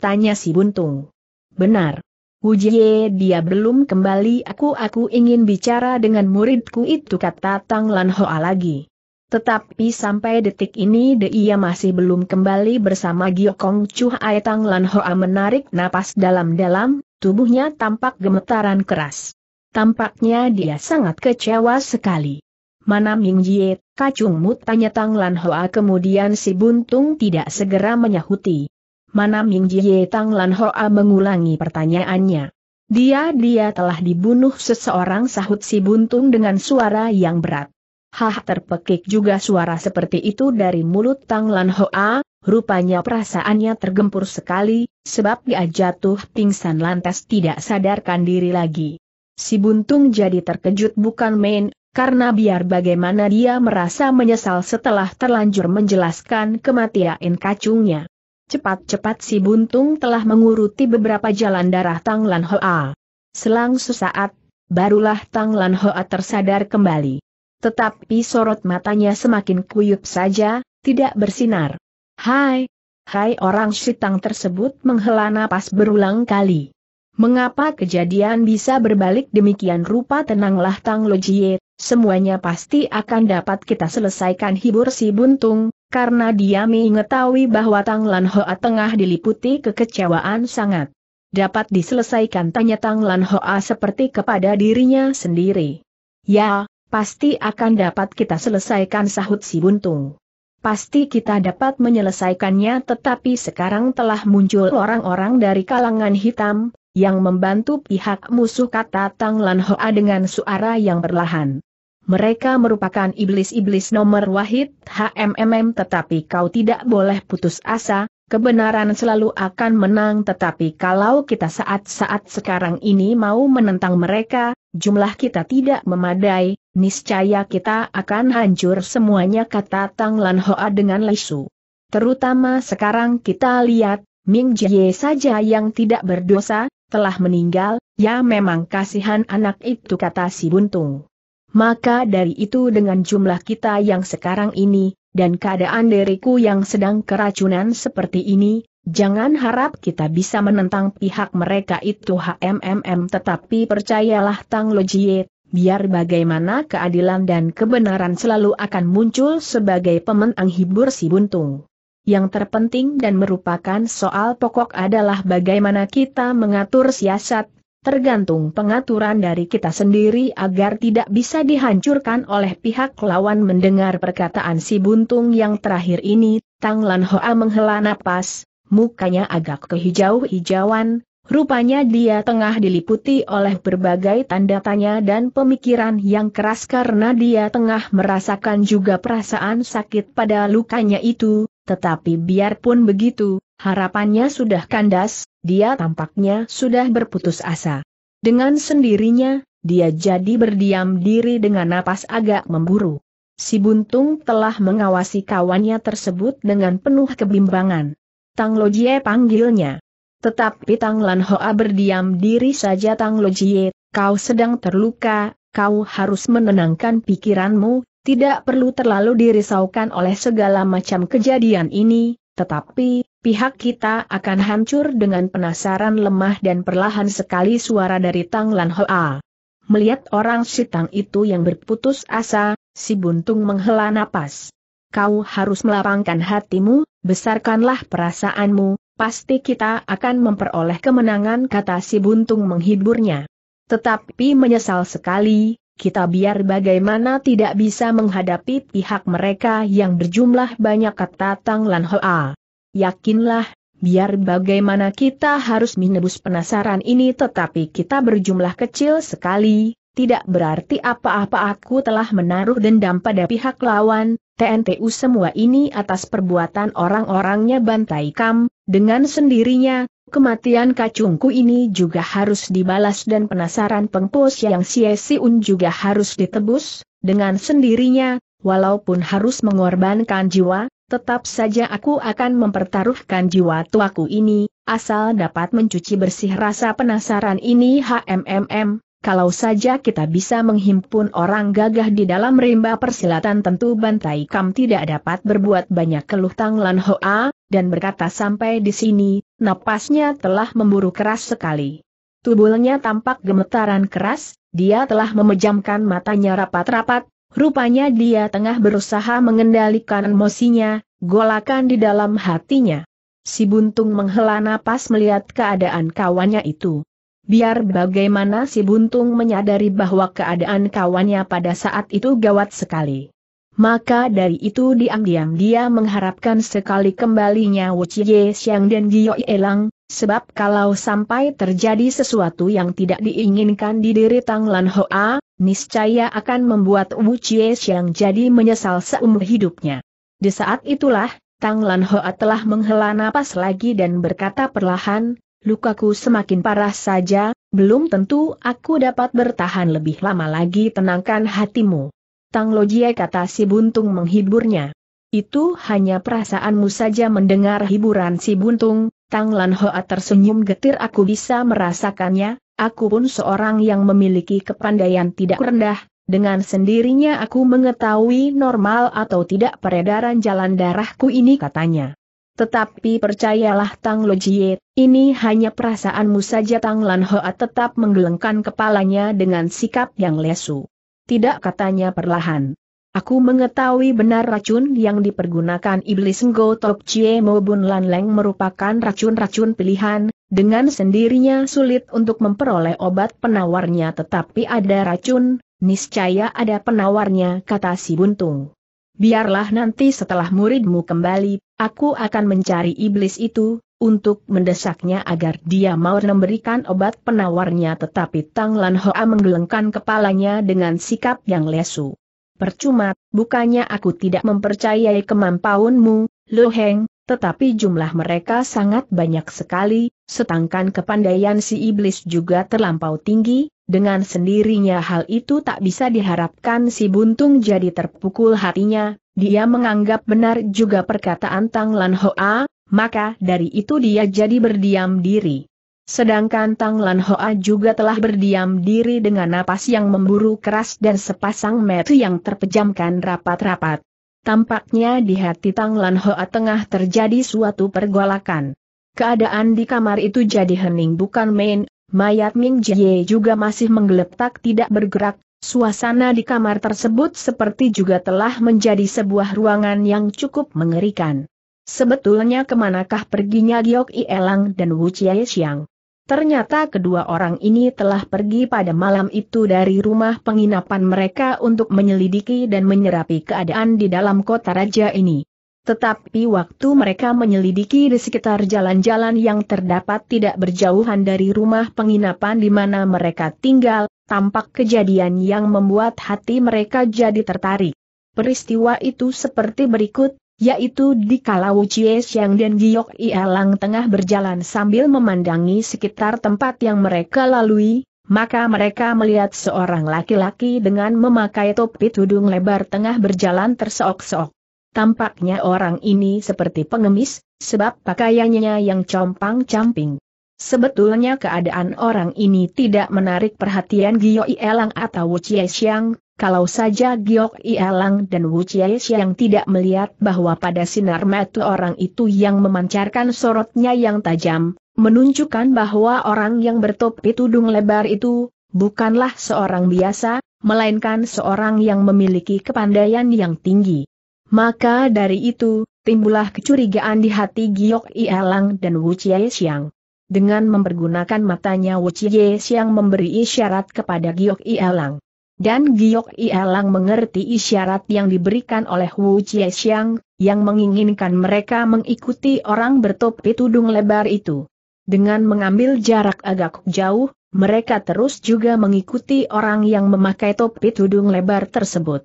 tanya si Buntung. Benar, Wujie dia belum kembali aku-aku ingin bicara dengan muridku itu kata Tang Lan Hoa lagi. Tetapi sampai detik ini dia masih belum kembali bersama Giokong Hai Tang Lan Hoa menarik napas dalam-dalam, tubuhnya tampak gemetaran keras. Tampaknya dia sangat kecewa sekali. Mana Ming Jie, kacungmu tanya Tang Lan Hoa kemudian si Buntung tidak segera menyahuti mana Ming Jie Tang Lan Hoa mengulangi pertanyaannya. Dia-dia telah dibunuh seseorang sahut si buntung dengan suara yang berat. Hah terpekik juga suara seperti itu dari mulut Tang Lan Hoa, rupanya perasaannya tergempur sekali, sebab dia jatuh pingsan lantas tidak sadarkan diri lagi. Si buntung jadi terkejut bukan main, karena biar bagaimana dia merasa menyesal setelah terlanjur menjelaskan kematian kacungnya. Cepat-cepat si buntung telah menguruti beberapa jalan darah Tang Lan Hoa. Selang sesaat, barulah Tang Lan Hoa tersadar kembali. Tetapi sorot matanya semakin kuyup saja, tidak bersinar. Hai, hai orang sitang tersebut menghela napas berulang kali. Mengapa kejadian bisa berbalik demikian rupa tenanglah Tang Lo Jie, semuanya pasti akan dapat kita selesaikan hibur si buntung, karena dia mengetahui bahwa Tang Lan Hoa tengah diliputi kekecewaan sangat. Dapat diselesaikan tanya Tang Lan Hoa seperti kepada dirinya sendiri. Ya, pasti akan dapat kita selesaikan sahut si buntung. Pasti kita dapat menyelesaikannya tetapi sekarang telah muncul orang-orang dari kalangan hitam, yang membantu pihak musuh kata Tang Lan Hoa dengan suara yang berlahan mereka merupakan iblis-iblis nomor wahid HMMM tetapi kau tidak boleh putus asa, kebenaran selalu akan menang tetapi kalau kita saat-saat sekarang ini mau menentang mereka, jumlah kita tidak memadai, niscaya kita akan hancur semuanya kata Tang Lan Hoa dengan lesu. Terutama sekarang kita lihat, Ming Jie saja yang tidak berdosa, telah meninggal, ya memang kasihan anak itu kata si Buntung. Maka dari itu dengan jumlah kita yang sekarang ini, dan keadaan diriku yang sedang keracunan seperti ini, jangan harap kita bisa menentang pihak mereka itu HMMM tetapi percayalah Tang Lojie, biar bagaimana keadilan dan kebenaran selalu akan muncul sebagai pemenang hibur si buntung. Yang terpenting dan merupakan soal pokok adalah bagaimana kita mengatur siasat tergantung pengaturan dari kita sendiri agar tidak bisa dihancurkan oleh pihak lawan mendengar perkataan si buntung yang terakhir ini, Tang Lan Hoa menghela napas, mukanya agak kehijau-hijauan, rupanya dia tengah diliputi oleh berbagai tanda tanya dan pemikiran yang keras karena dia tengah merasakan juga perasaan sakit pada lukanya itu, tetapi biarpun begitu, harapannya sudah kandas, dia tampaknya sudah berputus asa. Dengan sendirinya, dia jadi berdiam diri dengan napas agak memburu. Si Buntung telah mengawasi kawannya tersebut dengan penuh kebimbangan. Tang Lojie panggilnya. Tetapi Tang Lan Hoa berdiam diri saja Tang Lojie, kau sedang terluka, kau harus menenangkan pikiranmu, tidak perlu terlalu dirisaukan oleh segala macam kejadian ini, tetapi, pihak kita akan hancur dengan penasaran lemah dan perlahan sekali suara dari Tang Lan Hoa. Melihat orang sitang itu yang berputus asa, si buntung menghela napas. Kau harus melapangkan hatimu, besarkanlah perasaanmu, pasti kita akan memperoleh kemenangan kata si buntung menghiburnya. Tetapi menyesal sekali, kita biar bagaimana tidak bisa menghadapi pihak mereka yang berjumlah banyak kata Tang Lan Hoa. Yakinlah, biar bagaimana kita harus menebus penasaran ini tetapi kita berjumlah kecil sekali, tidak berarti apa-apa aku telah menaruh dendam pada pihak lawan, TNTU semua ini atas perbuatan orang-orangnya bantai kam, dengan sendirinya, Kematian kacungku ini juga harus dibalas dan penasaran pengpos yang Xie Siun juga harus ditebus, dengan sendirinya, walaupun harus mengorbankan jiwa, tetap saja aku akan mempertaruhkan jiwa tuaku ini, asal dapat mencuci bersih rasa penasaran ini HMMM, kalau saja kita bisa menghimpun orang gagah di dalam rimba persilatan tentu Bantai Kam tidak dapat berbuat banyak keluh Tang Lan Hoa, dan berkata sampai di sini, napasnya telah memburu keras sekali. Tubuhnya tampak gemetaran keras, dia telah memejamkan matanya rapat-rapat, rupanya dia tengah berusaha mengendalikan emosinya, golakan di dalam hatinya. Si Buntung menghela napas melihat keadaan kawannya itu. Biar bagaimana si Buntung menyadari bahwa keadaan kawannya pada saat itu gawat sekali. Maka dari itu diam-diam dia mengharapkan sekali kembalinya Wu Chie Xiang dan Gio Elang, sebab kalau sampai terjadi sesuatu yang tidak diinginkan di diri Tang Lan Hoa, niscaya akan membuat Wu Chie Xiang jadi menyesal seumur hidupnya. Di saat itulah, Tang Lan Hoa telah menghela napas lagi dan berkata perlahan, Lukaku semakin parah saja, belum tentu aku dapat bertahan lebih lama lagi tenangkan hatimu. Tang Lojie kata si Buntung menghiburnya. Itu hanya perasaanmu saja mendengar hiburan si Buntung, Tang Lan Hoa tersenyum getir aku bisa merasakannya, aku pun seorang yang memiliki kepandaian tidak rendah, dengan sendirinya aku mengetahui normal atau tidak peredaran jalan darahku ini katanya. Tetapi percayalah Tang Lo Jie, ini hanya perasaanmu saja Tang Lan Hoa tetap menggelengkan kepalanya dengan sikap yang lesu. Tidak katanya perlahan. Aku mengetahui benar racun yang dipergunakan iblis Ngo Tok Chie maupun Lan Leng merupakan racun-racun pilihan, dengan sendirinya sulit untuk memperoleh obat penawarnya tetapi ada racun, niscaya ada penawarnya kata si Buntung. Biarlah nanti setelah muridmu kembali, Aku akan mencari iblis itu, untuk mendesaknya agar dia mau memberikan obat penawarnya tetapi Tang Lan Hoa menggelengkan kepalanya dengan sikap yang lesu. Percuma, bukannya aku tidak mempercayai kemampuanmu, Lu Heng, tetapi jumlah mereka sangat banyak sekali, sedangkan kepandaian si iblis juga terlampau tinggi, dengan sendirinya hal itu tak bisa diharapkan si buntung jadi terpukul hatinya, dia menganggap benar juga perkataan Tang Lan Hoa, maka dari itu dia jadi berdiam diri. Sedangkan Tang Lan Hoa juga telah berdiam diri dengan napas yang memburu keras dan sepasang mata yang terpejamkan rapat-rapat. Tampaknya di hati Tang Lan Hoa tengah terjadi suatu pergolakan. Keadaan di kamar itu jadi hening bukan main, mayat Ming Jie juga masih menggeletak tidak bergerak, Suasana di kamar tersebut seperti juga telah menjadi sebuah ruangan yang cukup mengerikan. Sebetulnya kemanakah perginya Giok Ielang dan Wu Chie Xiang? Ternyata kedua orang ini telah pergi pada malam itu dari rumah penginapan mereka untuk menyelidiki dan menyerapi keadaan di dalam kota raja ini. Tetapi waktu mereka menyelidiki di sekitar jalan-jalan yang terdapat tidak berjauhan dari rumah penginapan di mana mereka tinggal, tampak kejadian yang membuat hati mereka jadi tertarik. Peristiwa itu seperti berikut, yaitu di kala Wuchie Xiang dan Giok Ialang tengah berjalan sambil memandangi sekitar tempat yang mereka lalui, maka mereka melihat seorang laki-laki dengan memakai topi tudung lebar tengah berjalan terseok-seok. Tampaknya orang ini seperti pengemis, sebab pakaiannya yang compang-camping. Sebetulnya keadaan orang ini tidak menarik perhatian Gio Elang atau Wu Chie Xiang, kalau saja Gio Elang dan Wu Chie Xiang tidak melihat bahwa pada sinar mata orang itu yang memancarkan sorotnya yang tajam, menunjukkan bahwa orang yang bertopi tudung lebar itu, bukanlah seorang biasa, melainkan seorang yang memiliki kepandaian yang tinggi. Maka dari itu, timbullah kecurigaan di hati Giok Elang dan Wu Chie Xiang dengan mempergunakan matanya Wu Wuchie Xiang memberi isyarat kepada Giok Ielang. Dan Giok Ielang mengerti isyarat yang diberikan oleh Wu Chie Xiang, yang menginginkan mereka mengikuti orang bertopi tudung lebar itu. Dengan mengambil jarak agak jauh, mereka terus juga mengikuti orang yang memakai topi tudung lebar tersebut.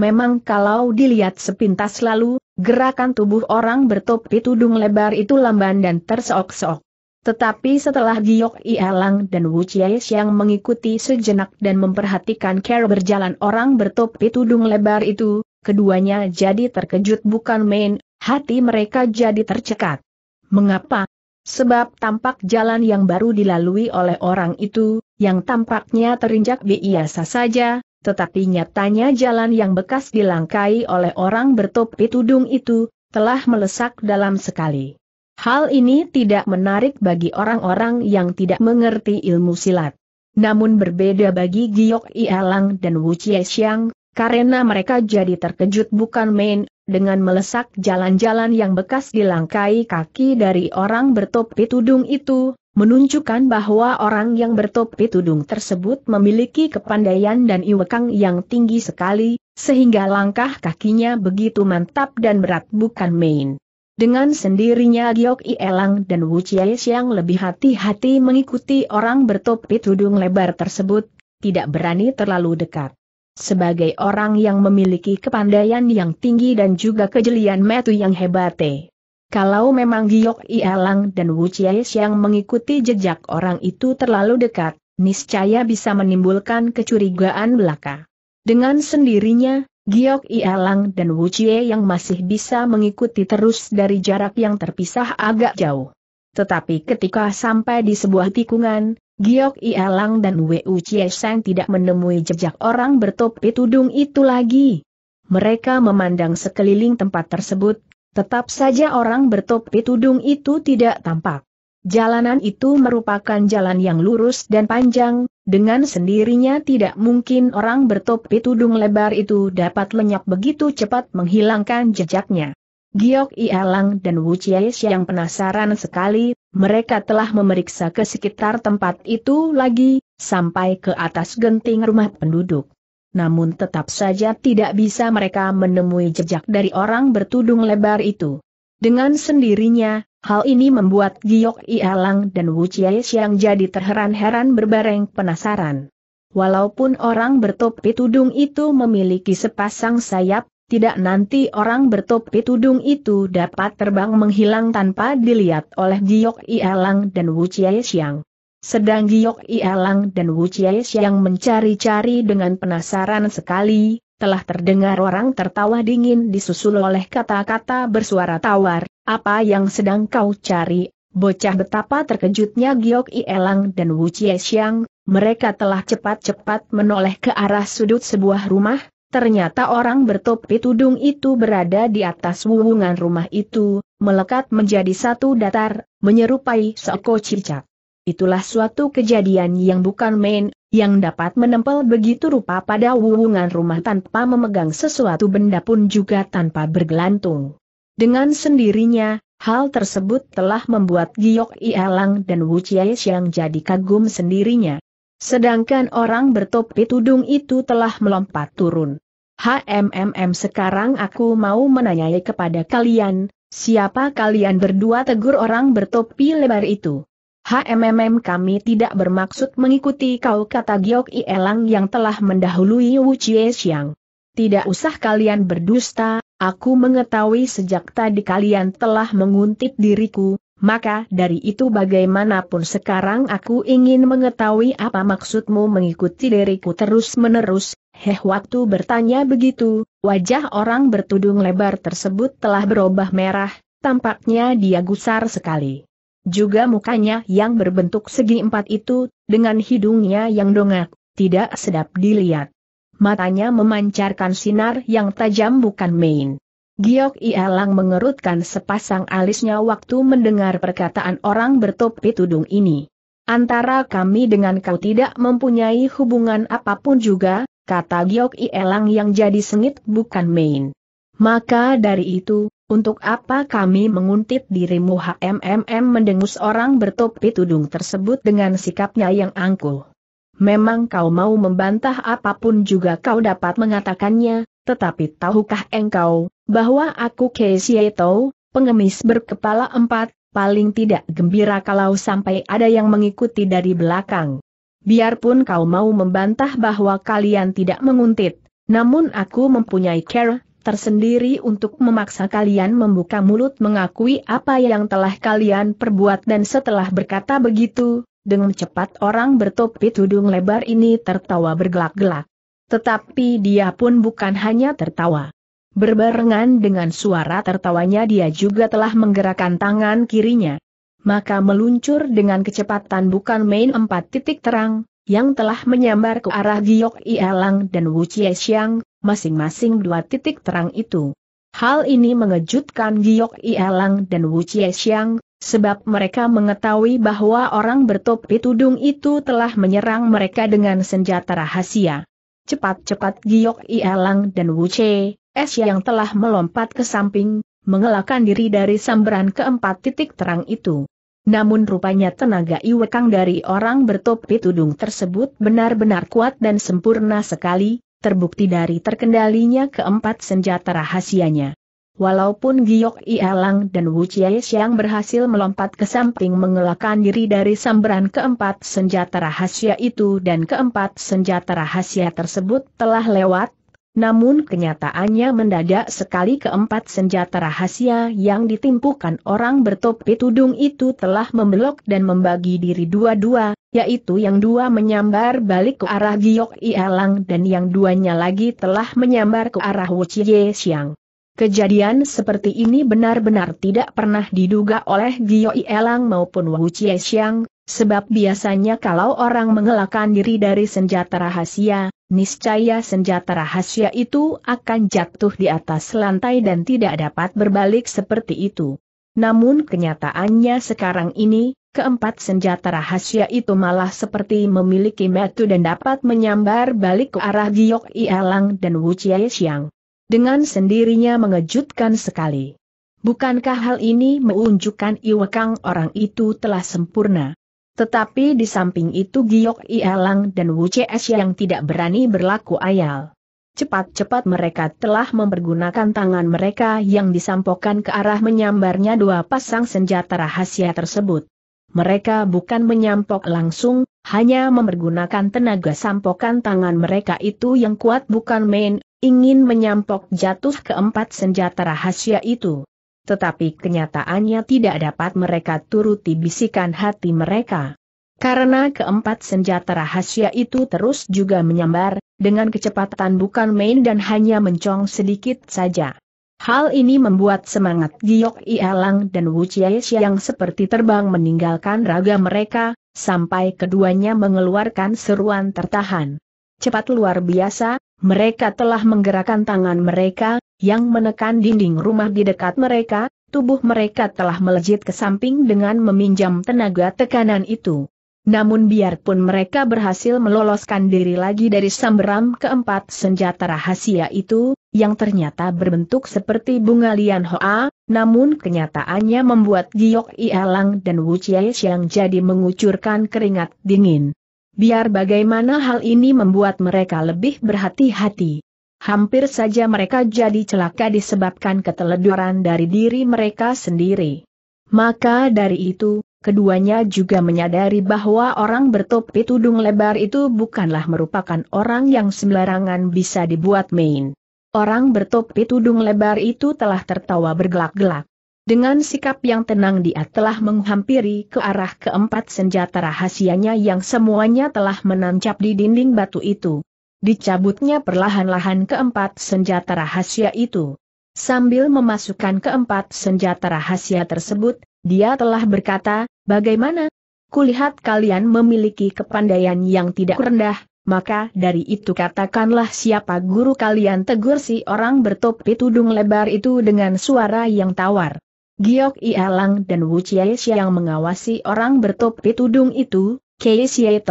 Memang kalau dilihat sepintas lalu, gerakan tubuh orang bertopi tudung lebar itu lamban dan terseok-seok. Tetapi setelah Giok Ialang dan Wu Chie yang mengikuti sejenak dan memperhatikan cara berjalan orang bertopi tudung lebar itu, keduanya jadi terkejut bukan main, hati mereka jadi tercekat. Mengapa? Sebab tampak jalan yang baru dilalui oleh orang itu, yang tampaknya terinjak biasa saja, tetapi nyatanya jalan yang bekas dilangkai oleh orang bertopi tudung itu, telah melesak dalam sekali. Hal ini tidak menarik bagi orang-orang yang tidak mengerti ilmu silat. Namun berbeda bagi Giok Ialang dan Wu Xiang, karena mereka jadi terkejut bukan main, dengan melesak jalan-jalan yang bekas dilangkai kaki dari orang bertopi tudung itu, menunjukkan bahwa orang yang bertopi tudung tersebut memiliki kepandaian dan iwekang yang tinggi sekali, sehingga langkah kakinya begitu mantap dan berat bukan main. Dengan sendirinya Giok Ielang dan Wu Chie yang lebih hati-hati mengikuti orang bertopi tudung lebar tersebut, tidak berani terlalu dekat. Sebagai orang yang memiliki kepandaian yang tinggi dan juga kejelian metu yang hebat, Kalau memang Giok Ielang dan Wu Chie yang mengikuti jejak orang itu terlalu dekat, niscaya bisa menimbulkan kecurigaan belaka. Dengan sendirinya, Giok Ialang dan Wu Chie yang masih bisa mengikuti terus dari jarak yang terpisah agak jauh. Tetapi ketika sampai di sebuah tikungan, Giok Ialang dan Wu Chie Sang tidak menemui jejak orang bertopi tudung itu lagi. Mereka memandang sekeliling tempat tersebut, tetap saja orang bertopi tudung itu tidak tampak. Jalanan itu merupakan jalan yang lurus dan panjang, dengan sendirinya tidak mungkin orang bertopi tudung lebar itu dapat lenyap begitu cepat menghilangkan jejaknya. Giok Ialang dan Wu Chiesh yang penasaran sekali, mereka telah memeriksa ke sekitar tempat itu lagi, sampai ke atas genting rumah penduduk. Namun tetap saja tidak bisa mereka menemui jejak dari orang bertudung lebar itu. Dengan sendirinya, Hal ini membuat Giok Ialang dan Wu Chie Xiang jadi terheran-heran berbareng penasaran. Walaupun orang bertopi tudung itu memiliki sepasang sayap, tidak nanti orang bertopi tudung itu dapat terbang menghilang tanpa dilihat oleh Giok Ialang dan Wu Chie Xiang. Sedang Giok Ialang dan Wu Chie Xiang mencari-cari dengan penasaran sekali, telah terdengar orang tertawa dingin disusul oleh kata-kata bersuara tawar, apa yang sedang kau cari, bocah betapa terkejutnya Giok Ielang dan Wu Chiesiang, mereka telah cepat-cepat menoleh ke arah sudut sebuah rumah, ternyata orang bertopi tudung itu berada di atas wuwungan rumah itu, melekat menjadi satu datar, menyerupai seekor cicak. Itulah suatu kejadian yang bukan main, yang dapat menempel begitu rupa pada wuwungan rumah tanpa memegang sesuatu benda pun juga tanpa bergelantung. Dengan sendirinya, hal tersebut telah membuat Giok Ialang dan Wu Chiai Shiang jadi kagum sendirinya. Sedangkan orang bertopi tudung itu telah melompat turun. HMMM sekarang aku mau menanyai kepada kalian, siapa kalian berdua tegur orang bertopi lebar itu? HMMM kami tidak bermaksud mengikuti kau kata Giok Ielang yang telah mendahului Wu Chie Shiang. Tidak usah kalian berdusta, Aku mengetahui sejak tadi kalian telah menguntit diriku, maka dari itu bagaimanapun sekarang aku ingin mengetahui apa maksudmu mengikuti diriku terus-menerus, heh waktu bertanya begitu, wajah orang bertudung lebar tersebut telah berubah merah, tampaknya dia gusar sekali. Juga mukanya yang berbentuk segi empat itu, dengan hidungnya yang dongak, tidak sedap dilihat. Matanya memancarkan sinar yang tajam bukan main. Giok Ialang mengerutkan sepasang alisnya waktu mendengar perkataan orang bertopi tudung ini. Antara kami dengan kau tidak mempunyai hubungan apapun juga, kata Giok Ielang yang jadi sengit bukan main. Maka dari itu, untuk apa kami menguntit dirimu HMMM mendengus orang bertopi tudung tersebut dengan sikapnya yang angkuh. Memang kau mau membantah apapun juga kau dapat mengatakannya, tetapi tahukah engkau, bahwa aku Keisieto, pengemis berkepala empat, paling tidak gembira kalau sampai ada yang mengikuti dari belakang. Biarpun kau mau membantah bahwa kalian tidak menguntit, namun aku mempunyai care tersendiri untuk memaksa kalian membuka mulut mengakui apa yang telah kalian perbuat dan setelah berkata begitu, dengan cepat orang bertopi tudung lebar ini tertawa bergelak-gelak. Tetapi dia pun bukan hanya tertawa. Berbarengan dengan suara tertawanya dia juga telah menggerakkan tangan kirinya. Maka meluncur dengan kecepatan bukan main empat titik terang, yang telah menyambar ke arah Giok Ialang dan Wu Chie Xiang, masing-masing dua titik terang itu. Hal ini mengejutkan Giok Ialang dan Wu Chie Xiang, sebab mereka mengetahui bahwa orang bertopi tudung itu telah menyerang mereka dengan senjata rahasia. Cepat-cepat Giok Ialang dan Wuche, Es yang telah melompat ke samping, mengelakkan diri dari sambaran keempat titik terang itu. Namun rupanya tenaga iwekang dari orang bertopi tudung tersebut benar-benar kuat dan sempurna sekali, terbukti dari terkendalinya keempat senjata rahasianya. Walaupun Giok Ialang dan Wu Chie Xiang berhasil melompat ke samping mengelakkan diri dari sambaran keempat senjata rahasia itu dan keempat senjata rahasia tersebut telah lewat, namun kenyataannya mendadak sekali keempat senjata rahasia yang ditimpukan orang bertopi tudung itu telah membelok dan membagi diri dua-dua, yaitu yang dua menyambar balik ke arah Giok Ialang dan yang duanya lagi telah menyambar ke arah Wu Chie Xiang. Kejadian seperti ini benar-benar tidak pernah diduga oleh Gio Elang maupun Wu Chie Xiang, sebab biasanya kalau orang mengelakkan diri dari senjata rahasia, niscaya senjata rahasia itu akan jatuh di atas lantai dan tidak dapat berbalik seperti itu. Namun kenyataannya sekarang ini, keempat senjata rahasia itu malah seperti memiliki metu dan dapat menyambar balik ke arah Giok Elang dan Wu Chie Xiang. Dengan sendirinya mengejutkan sekali. Bukankah hal ini menunjukkan Iwekang orang itu telah sempurna? Tetapi di samping itu Giok Ialang dan Wu Cs yang tidak berani berlaku ayal. Cepat-cepat mereka telah mempergunakan tangan mereka yang disampokkan ke arah menyambarnya dua pasang senjata rahasia tersebut. Mereka bukan menyampok langsung, hanya mempergunakan tenaga sampokan tangan mereka itu yang kuat bukan main, ingin menyampok jatuh keempat senjata rahasia itu. Tetapi kenyataannya tidak dapat mereka turuti bisikan hati mereka. Karena keempat senjata rahasia itu terus juga menyambar, dengan kecepatan bukan main dan hanya mencong sedikit saja. Hal ini membuat semangat Giok Ialang dan Wu Chiesh yang seperti terbang meninggalkan raga mereka, sampai keduanya mengeluarkan seruan tertahan cepat luar biasa, mereka telah menggerakkan tangan mereka, yang menekan dinding rumah di dekat mereka, tubuh mereka telah melejit ke samping dengan meminjam tenaga tekanan itu. Namun biarpun mereka berhasil meloloskan diri lagi dari samberam keempat senjata rahasia itu, yang ternyata berbentuk seperti bunga lian hoa, namun kenyataannya membuat Giok Ialang dan Wu Chie Xiang jadi mengucurkan keringat dingin. Biar bagaimana hal ini membuat mereka lebih berhati-hati. Hampir saja mereka jadi celaka disebabkan keteledoran dari diri mereka sendiri. Maka dari itu, keduanya juga menyadari bahwa orang bertopi tudung lebar itu bukanlah merupakan orang yang sembarangan bisa dibuat main. Orang bertopi tudung lebar itu telah tertawa bergelak-gelak. Dengan sikap yang tenang dia telah menghampiri ke arah keempat senjata rahasianya yang semuanya telah menancap di dinding batu itu. Dicabutnya perlahan-lahan keempat senjata rahasia itu. Sambil memasukkan keempat senjata rahasia tersebut, dia telah berkata, bagaimana? Kulihat kalian memiliki kepandaian yang tidak rendah, maka dari itu katakanlah siapa guru kalian tegur si orang bertopi tudung lebar itu dengan suara yang tawar. Giok Ialang dan Wu Chie yang mengawasi orang bertopi tudung itu, Kei Xie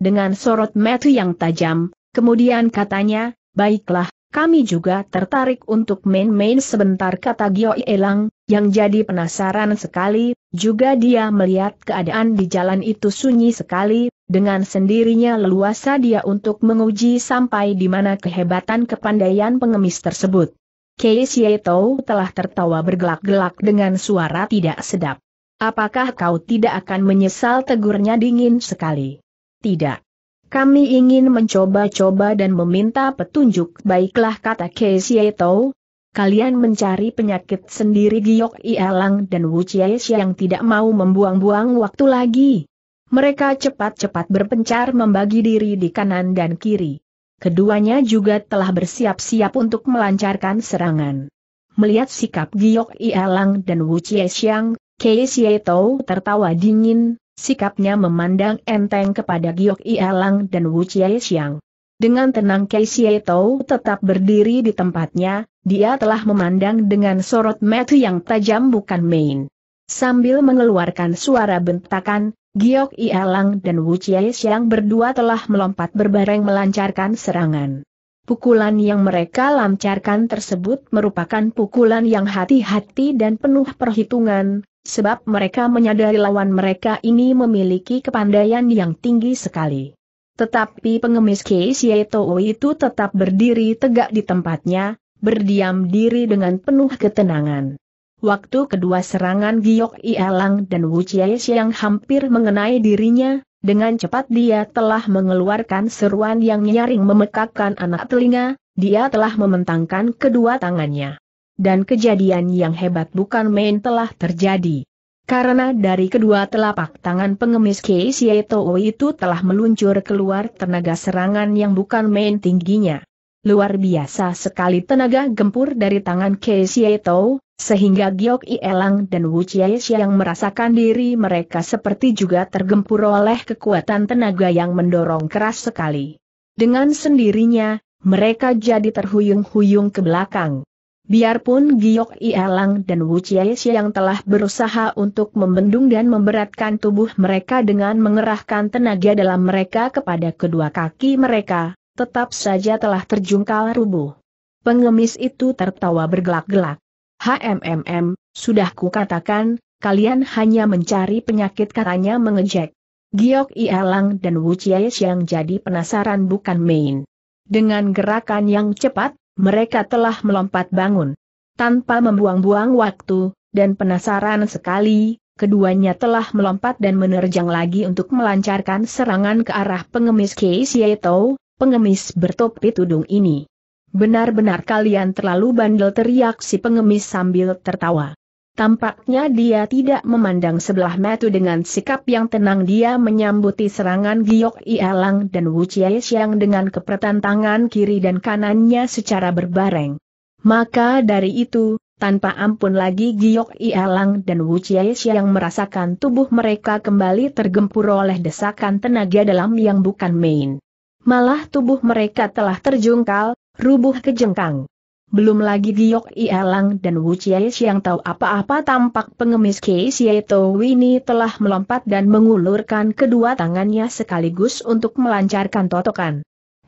dengan sorot mata yang tajam, kemudian katanya, baiklah, kami juga tertarik untuk main-main sebentar kata Giok Ialang, yang jadi penasaran sekali, juga dia melihat keadaan di jalan itu sunyi sekali, dengan sendirinya leluasa dia untuk menguji sampai di mana kehebatan kepandaian pengemis tersebut. Kei Sieto telah tertawa bergelak-gelak dengan suara tidak sedap. Apakah kau tidak akan menyesal tegurnya dingin sekali? Tidak. Kami ingin mencoba-coba dan meminta petunjuk baiklah kata Kei Sieto. Kalian mencari penyakit sendiri Giok Ialang dan Wu Chiesh yang tidak mau membuang-buang waktu lagi. Mereka cepat-cepat berpencar membagi diri di kanan dan kiri. Keduanya juga telah bersiap-siap untuk melancarkan serangan. Melihat sikap Giok Ialang dan Wu Xiang, Kei Sietou tertawa dingin, sikapnya memandang enteng kepada Giok Ialang dan Wu Xiang. Dengan tenang Kei Sietou tetap berdiri di tempatnya, dia telah memandang dengan sorot mata yang tajam bukan main. Sambil mengeluarkan suara bentakan, Giok Ielang dan Wu Chie berdua telah melompat berbareng melancarkan serangan. Pukulan yang mereka lancarkan tersebut merupakan pukulan yang hati-hati dan penuh perhitungan, sebab mereka menyadari lawan mereka ini memiliki kepandaian yang tinggi sekali. Tetapi pengemis Kei itu tetap berdiri tegak di tempatnya, berdiam diri dengan penuh ketenangan. Waktu kedua serangan Giok Ialang dan Wu Chiesh yang hampir mengenai dirinya, dengan cepat dia telah mengeluarkan seruan yang nyaring memekakkan anak telinga, dia telah mementangkan kedua tangannya. Dan kejadian yang hebat bukan main telah terjadi. Karena dari kedua telapak tangan pengemis Sieto itu telah meluncur keluar tenaga serangan yang bukan main tingginya luar biasa sekali tenaga gempur dari tangan Kei Tou, sehingga Giok Elang dan Wu Chie yang merasakan diri mereka seperti juga tergempur oleh kekuatan tenaga yang mendorong keras sekali. Dengan sendirinya, mereka jadi terhuyung-huyung ke belakang. Biarpun Giok Elang dan Wu Chie yang telah berusaha untuk membendung dan memberatkan tubuh mereka dengan mengerahkan tenaga dalam mereka kepada kedua kaki mereka, tetap saja telah terjungkal rubuh. Pengemis itu tertawa bergelak-gelak. HMMM, sudah kukatakan, kalian hanya mencari penyakit katanya mengejek. Giok Ielang dan Wu Chies yang jadi penasaran bukan main. Dengan gerakan yang cepat, mereka telah melompat bangun. Tanpa membuang-buang waktu, dan penasaran sekali, keduanya telah melompat dan menerjang lagi untuk melancarkan serangan ke arah pengemis Kei Sietou, pengemis bertopi tudung ini. Benar-benar kalian terlalu bandel teriak si pengemis sambil tertawa. Tampaknya dia tidak memandang sebelah mata dengan sikap yang tenang dia menyambuti serangan Giok Ialang dan Wu Chie Xiang dengan kepretan tangan kiri dan kanannya secara berbareng. Maka dari itu, tanpa ampun lagi Giok Ialang dan Wu Chie Xiang merasakan tubuh mereka kembali tergempur oleh desakan tenaga dalam yang bukan main. Malah tubuh mereka telah terjungkal, rubuh ke jengkang. Belum lagi Giok Ielang dan Wu Chies yang tahu apa-apa tampak pengemis Kei ini Winnie telah melompat dan mengulurkan kedua tangannya sekaligus untuk melancarkan totokan.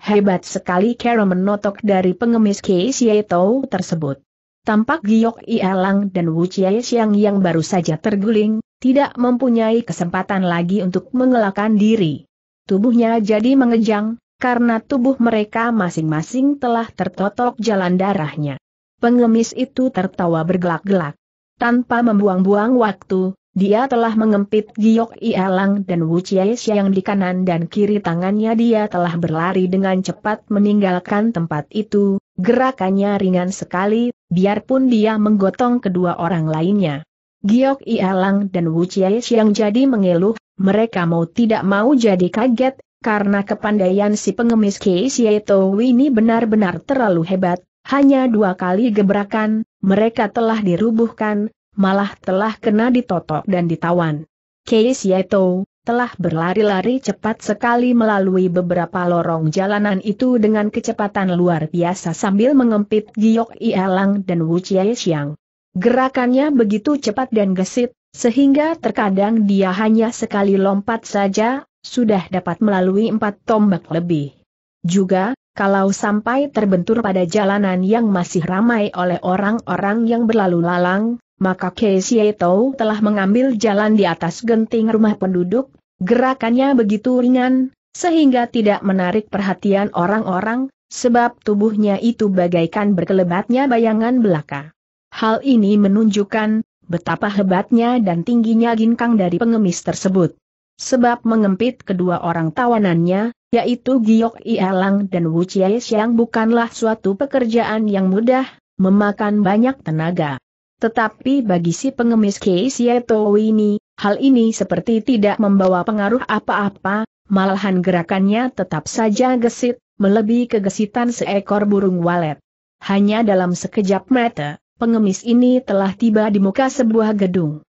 Hebat sekali Kero menotok dari pengemis Kei Sieto tersebut. Tampak Giok Ielang dan Wu yang yang baru saja terguling, tidak mempunyai kesempatan lagi untuk mengelakkan diri. Tubuhnya jadi mengejang, karena tubuh mereka masing-masing telah tertotok jalan darahnya. Pengemis itu tertawa bergelak-gelak. Tanpa membuang-buang waktu, dia telah mengempit Giok Ialang dan Wu Chiesia yang di kanan dan kiri tangannya dia telah berlari dengan cepat meninggalkan tempat itu, gerakannya ringan sekali, biarpun dia menggotong kedua orang lainnya. Giok Ialang dan Wu Chiesia yang jadi mengeluh, mereka mau tidak mau jadi kaget, karena kepandaian si pengemis Kisieto ini benar-benar terlalu hebat, hanya dua kali gebrakan, mereka telah dirubuhkan, malah telah kena ditotok dan ditawan. Keisieto, telah berlari-lari cepat sekali melalui beberapa lorong jalanan itu dengan kecepatan luar biasa sambil mengempit Giok Ialang dan Wu Chie Xiang. Gerakannya begitu cepat dan gesit, sehingga terkadang dia hanya sekali lompat saja, sudah dapat melalui empat tombak lebih. Juga, kalau sampai terbentur pada jalanan yang masih ramai oleh orang-orang yang berlalu lalang, maka Tou telah mengambil jalan di atas genting rumah penduduk, gerakannya begitu ringan, sehingga tidak menarik perhatian orang-orang, sebab tubuhnya itu bagaikan berkelebatnya bayangan belaka. Hal ini menunjukkan betapa hebatnya dan tingginya ginkang dari pengemis tersebut. Sebab mengempit kedua orang tawanannya, yaitu Giok Ialang dan Wu Chie Xiang bukanlah suatu pekerjaan yang mudah, memakan banyak tenaga. Tetapi bagi si pengemis Kei Sieto ini, hal ini seperti tidak membawa pengaruh apa-apa, malahan gerakannya tetap saja gesit, melebihi kegesitan seekor burung walet. Hanya dalam sekejap mata, pengemis ini telah tiba di muka sebuah gedung.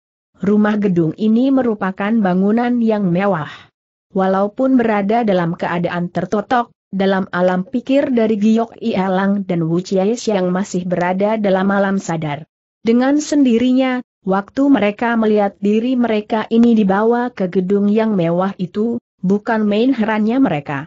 Rumah gedung ini merupakan bangunan yang mewah. Walaupun berada dalam keadaan tertotok, dalam alam pikir dari Giok Ielang dan Wu Chies yang masih berada dalam alam sadar. Dengan sendirinya, waktu mereka melihat diri mereka ini dibawa ke gedung yang mewah itu, bukan main herannya mereka.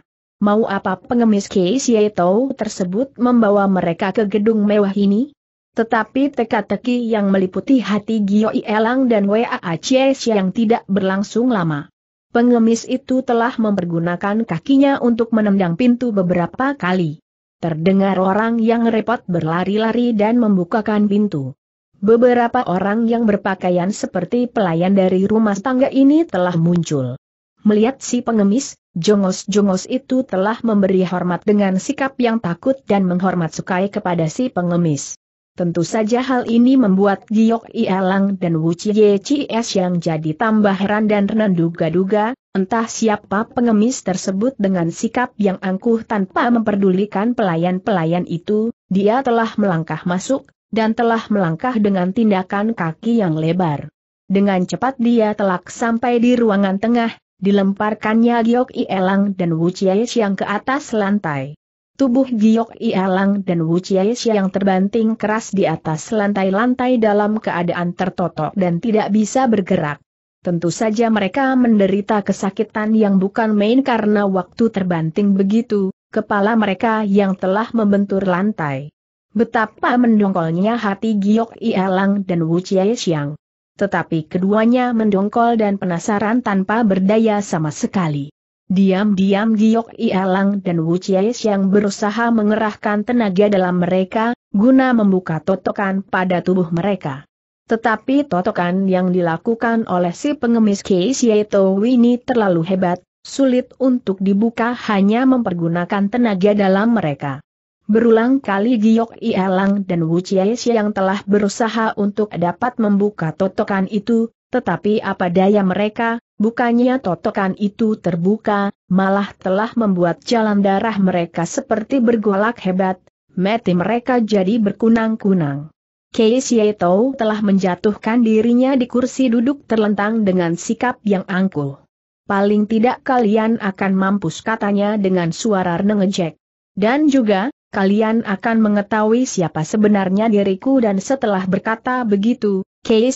Mau apa pengemis Kei Sietou tersebut membawa mereka ke gedung mewah ini? Tetapi teka-teki yang meliputi hati Gio Ielang dan Wac yang tidak berlangsung lama. Pengemis itu telah mempergunakan kakinya untuk menendang pintu beberapa kali. Terdengar orang yang repot berlari-lari dan membukakan pintu. Beberapa orang yang berpakaian seperti pelayan dari rumah tangga ini telah muncul. Melihat si pengemis, jongos-jongos itu telah memberi hormat dengan sikap yang takut dan menghormat sukai kepada si pengemis. Tentu saja hal ini membuat Giok Ialang dan Wu Chie Cies yang jadi tambah heran dan renduga-duga, entah siapa pengemis tersebut dengan sikap yang angkuh tanpa memperdulikan pelayan-pelayan itu, dia telah melangkah masuk, dan telah melangkah dengan tindakan kaki yang lebar. Dengan cepat dia telak sampai di ruangan tengah, dilemparkannya Giok Ielang dan Wu Chie yang ke atas lantai. Tubuh Giok Ialang dan Wu Chiaisha yang terbanting keras di atas lantai-lantai dalam keadaan tertotok dan tidak bisa bergerak. Tentu saja mereka menderita kesakitan yang bukan main karena waktu terbanting begitu, kepala mereka yang telah membentur lantai. Betapa mendongkolnya hati Giok Ialang dan Wu Chiaishiang. Tetapi keduanya mendongkol dan penasaran tanpa berdaya sama sekali. Diam-diam Giok Ialang dan Wu Chies yang berusaha mengerahkan tenaga dalam mereka, guna membuka totokan pada tubuh mereka. Tetapi totokan yang dilakukan oleh si pengemis Keis yaitu Wini terlalu hebat, sulit untuk dibuka hanya mempergunakan tenaga dalam mereka. Berulang kali Giok Ialang dan Wu Chies yang telah berusaha untuk dapat membuka totokan itu, tetapi apa daya mereka, Bukannya totokan itu terbuka, malah telah membuat jalan darah mereka seperti bergolak hebat, mati mereka jadi berkunang-kunang. Kei telah menjatuhkan dirinya di kursi duduk terlentang dengan sikap yang angkuh. Paling tidak kalian akan mampus katanya dengan suara nengejek. Dan juga, kalian akan mengetahui siapa sebenarnya diriku dan setelah berkata begitu, Kei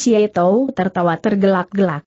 tertawa tergelak-gelak.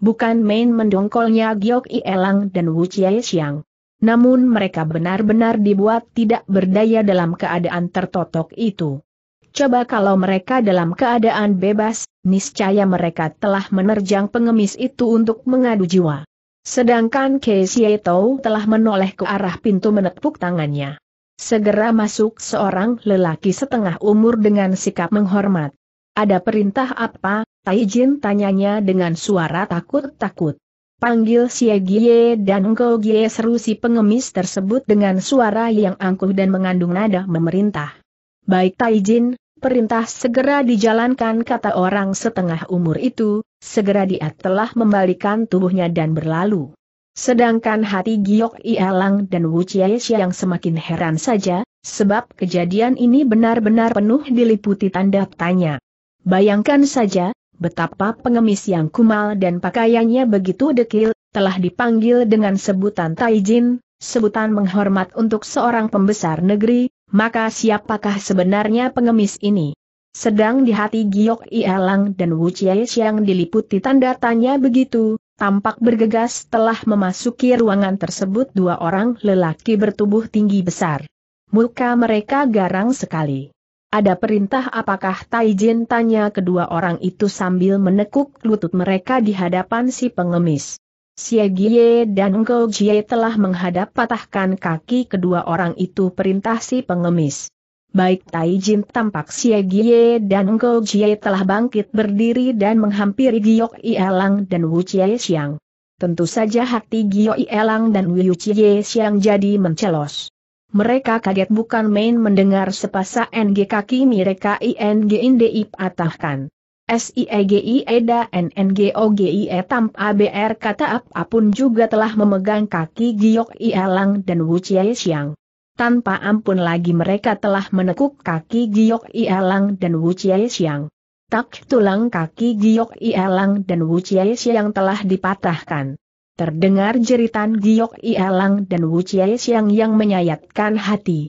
Bukan main mendongkolnya Giok Elang dan Wu Chie Xiang. Namun mereka benar-benar dibuat tidak berdaya dalam keadaan tertotok itu. Coba kalau mereka dalam keadaan bebas, niscaya mereka telah menerjang pengemis itu untuk mengadu jiwa. Sedangkan Kei Tou telah menoleh ke arah pintu menepuk tangannya. Segera masuk seorang lelaki setengah umur dengan sikap menghormat. Ada perintah apa? Taijin Jin tanyanya dengan suara takut-takut. Panggil si Gie dan Ngo Gie seru si pengemis tersebut dengan suara yang angkuh dan mengandung nada memerintah. Baik Taijin, perintah segera dijalankan kata orang setengah umur itu, segera dia telah membalikan tubuhnya dan berlalu. Sedangkan hati Giok Ialang dan Wu Chiaisha yang semakin heran saja, sebab kejadian ini benar-benar penuh diliputi tanda tanya. Bayangkan saja, betapa pengemis yang kumal dan pakaiannya begitu dekil, telah dipanggil dengan sebutan Taijin, sebutan menghormat untuk seorang pembesar negeri, maka siapakah sebenarnya pengemis ini? Sedang di hati Giok Ialang dan Wu Chie yang diliputi tanda tanya begitu, tampak bergegas telah memasuki ruangan tersebut dua orang lelaki bertubuh tinggi besar. Muka mereka garang sekali. Ada perintah apakah Taijin tanya kedua orang itu sambil menekuk lutut mereka di hadapan si pengemis. Xie Gie dan Ngo Jie telah menghadap patahkan kaki kedua orang itu perintah si pengemis. Baik Taijin tampak Xie Gie dan Ngo Jie telah bangkit berdiri dan menghampiri Giok Ielang dan Wu Chie Xiang. Tentu saja hati Gio Ielang dan Wu Cie Siang jadi mencelos mereka kaget bukan main mendengar sepasa NG kaki mereka ING INDI patahkan. SIEGI e EDA NNGOGIE TAMP ABR kata Ap Apun juga telah memegang kaki Giok Ialang dan Wu Chie Xiang. Tanpa ampun lagi mereka telah menekuk kaki Giok Ialang dan Wu Chie Xiang. Tak tulang kaki Giok Ialang dan Wu Chie Xiang telah dipatahkan. Terdengar jeritan Giok Ialang dan Wu Chie yang menyayatkan hati.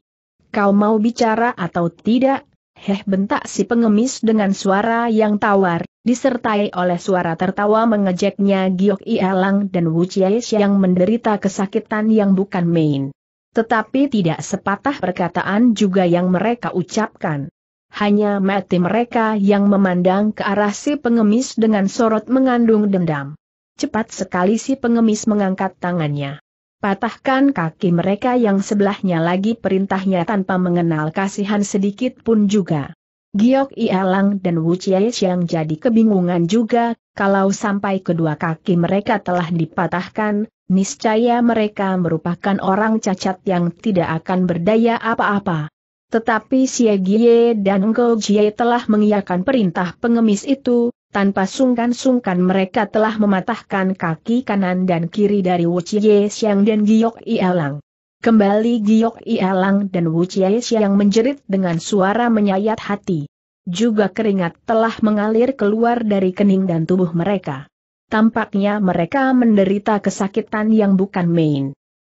Kau mau bicara atau tidak? Heh bentak si pengemis dengan suara yang tawar, disertai oleh suara tertawa mengejeknya Giok Ialang dan Wu Chie menderita kesakitan yang bukan main. Tetapi tidak sepatah perkataan juga yang mereka ucapkan. Hanya mati mereka yang memandang ke arah si pengemis dengan sorot mengandung dendam. Cepat sekali si pengemis mengangkat tangannya. Patahkan kaki mereka yang sebelahnya lagi perintahnya tanpa mengenal kasihan sedikit pun juga. Giok Ialang dan Wu Chiesh yang jadi kebingungan juga, kalau sampai kedua kaki mereka telah dipatahkan, niscaya mereka merupakan orang cacat yang tidak akan berdaya apa-apa. Tetapi Xie Gie dan Ngo Jie telah mengiyakan perintah pengemis itu, tanpa sungkan-sungkan mereka telah mematahkan kaki kanan dan kiri dari Wu Chie Xiang dan Giok Ialang. Kembali Giok Ialang dan Wu Chie Xiang menjerit dengan suara menyayat hati. Juga keringat telah mengalir keluar dari kening dan tubuh mereka. Tampaknya mereka menderita kesakitan yang bukan main.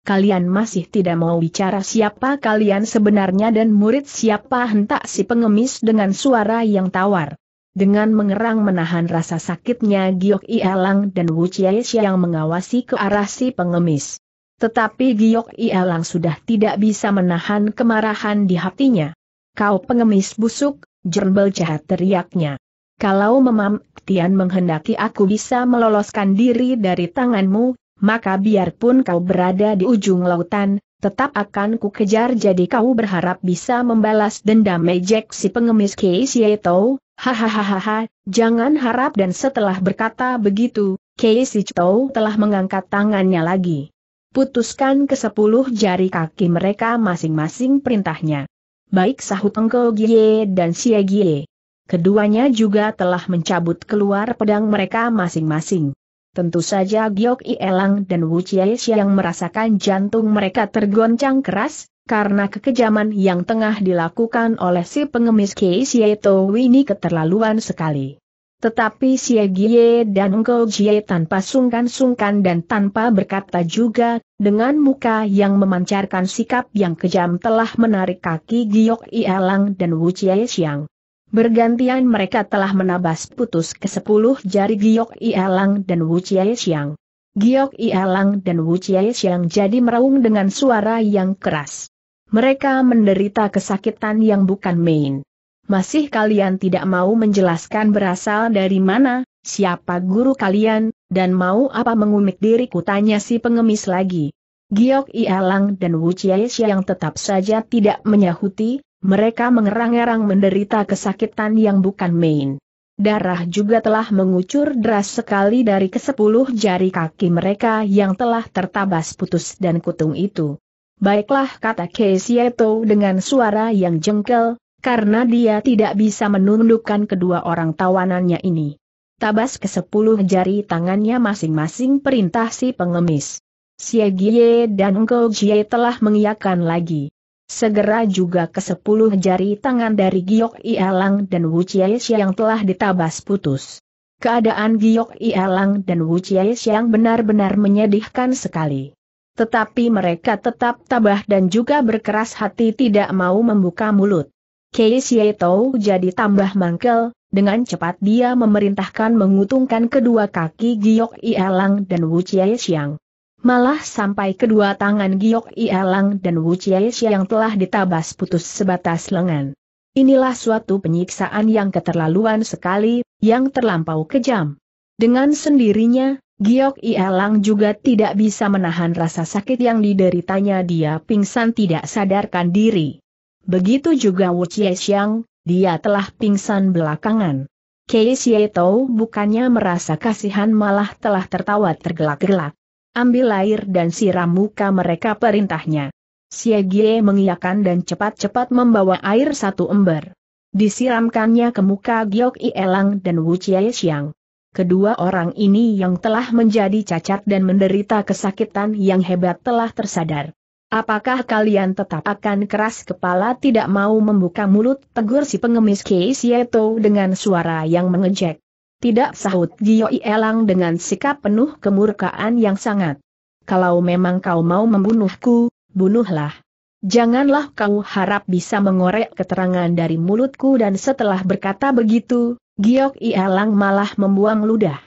Kalian masih tidak mau bicara siapa kalian sebenarnya dan murid siapa hentak si pengemis dengan suara yang tawar. Dengan mengerang menahan rasa sakitnya Giok Ialang dan Wu Chiesha yang mengawasi ke arah si pengemis. Tetapi Giok Ialang sudah tidak bisa menahan kemarahan di hatinya. Kau pengemis busuk, jernbel jahat teriaknya. Kalau Memam Tian menghendaki aku bisa meloloskan diri dari tanganmu, maka biarpun kau berada di ujung lautan, tetap akan ku kejar jadi kau berharap bisa membalas dendam ejek si pengemis Kei Yeto, hahaha, jangan harap dan setelah berkata begitu, Casey Yeto telah mengangkat tangannya lagi. Putuskan ke sepuluh jari kaki mereka masing-masing perintahnya. Baik sahut Engko Gie dan Xie Gie. Keduanya juga telah mencabut keluar pedang mereka masing-masing. Tentu saja Giok Ielang dan Wu Chiesh yang merasakan jantung mereka tergoncang keras, karena kekejaman yang tengah dilakukan oleh si pengemis Kei Sieto ini keterlaluan sekali. Tetapi si Gie dan Ngo Jie tanpa sungkan-sungkan dan tanpa berkata juga, dengan muka yang memancarkan sikap yang kejam telah menarik kaki Giok Ielang dan Wu Chiesh yang. Bergantian mereka telah menabas putus ke sepuluh jari Giok ielang dan Wu Chie Xiang. Giok ielang dan Wu Chie Xiang jadi meraung dengan suara yang keras. Mereka menderita kesakitan yang bukan main. Masih kalian tidak mau menjelaskan berasal dari mana, siapa guru kalian, dan mau apa mengumik diri tanya si pengemis lagi. Giok ielang dan Wu Chie Xiang tetap saja tidak menyahuti, mereka mengerang-erang menderita kesakitan yang bukan main. Darah juga telah mengucur deras sekali dari kesepuluh jari kaki mereka yang telah tertabas putus dan kutung itu. Baiklah kata Keisieto dengan suara yang jengkel, karena dia tidak bisa menundukkan kedua orang tawanannya ini. Tabas kesepuluh jari tangannya masing-masing perintah si pengemis. Siegie dan Jie telah mengiyakan lagi. Segera juga ke sepuluh jari tangan dari Giok Ialang dan Wu yang telah ditabas putus. Keadaan Giok Ialang dan Wu yang benar-benar menyedihkan sekali. Tetapi mereka tetap tabah dan juga berkeras hati tidak mau membuka mulut. Kei Sietou jadi tambah mangkel, dengan cepat dia memerintahkan mengutungkan kedua kaki Giok Ialang dan Wu yang. Malah sampai kedua tangan Giok Ialang dan Wu Chiesi yang telah ditabas putus sebatas lengan. Inilah suatu penyiksaan yang keterlaluan sekali, yang terlampau kejam. Dengan sendirinya, Giok Ialang juga tidak bisa menahan rasa sakit yang dideritanya dia pingsan tidak sadarkan diri. Begitu juga Wu Chieshi dia telah pingsan belakangan. Kei Sieto bukannya merasa kasihan malah telah tertawa tergelak-gelak. Ambil air dan siram muka mereka perintahnya. Siegie mengiyakan dan cepat-cepat membawa air satu ember. Disiramkannya ke muka Giok Ielang dan Wu Chie Kedua orang ini yang telah menjadi cacat dan menderita kesakitan yang hebat telah tersadar. Apakah kalian tetap akan keras kepala tidak mau membuka mulut? Tegur si pengemis Kei Sieto dengan suara yang mengejek. Tidak sahut Gio Ielang dengan sikap penuh kemurkaan yang sangat. Kalau memang kau mau membunuhku, bunuhlah. Janganlah kau harap bisa mengorek keterangan dari mulutku dan setelah berkata begitu, Giok Ielang malah membuang ludah.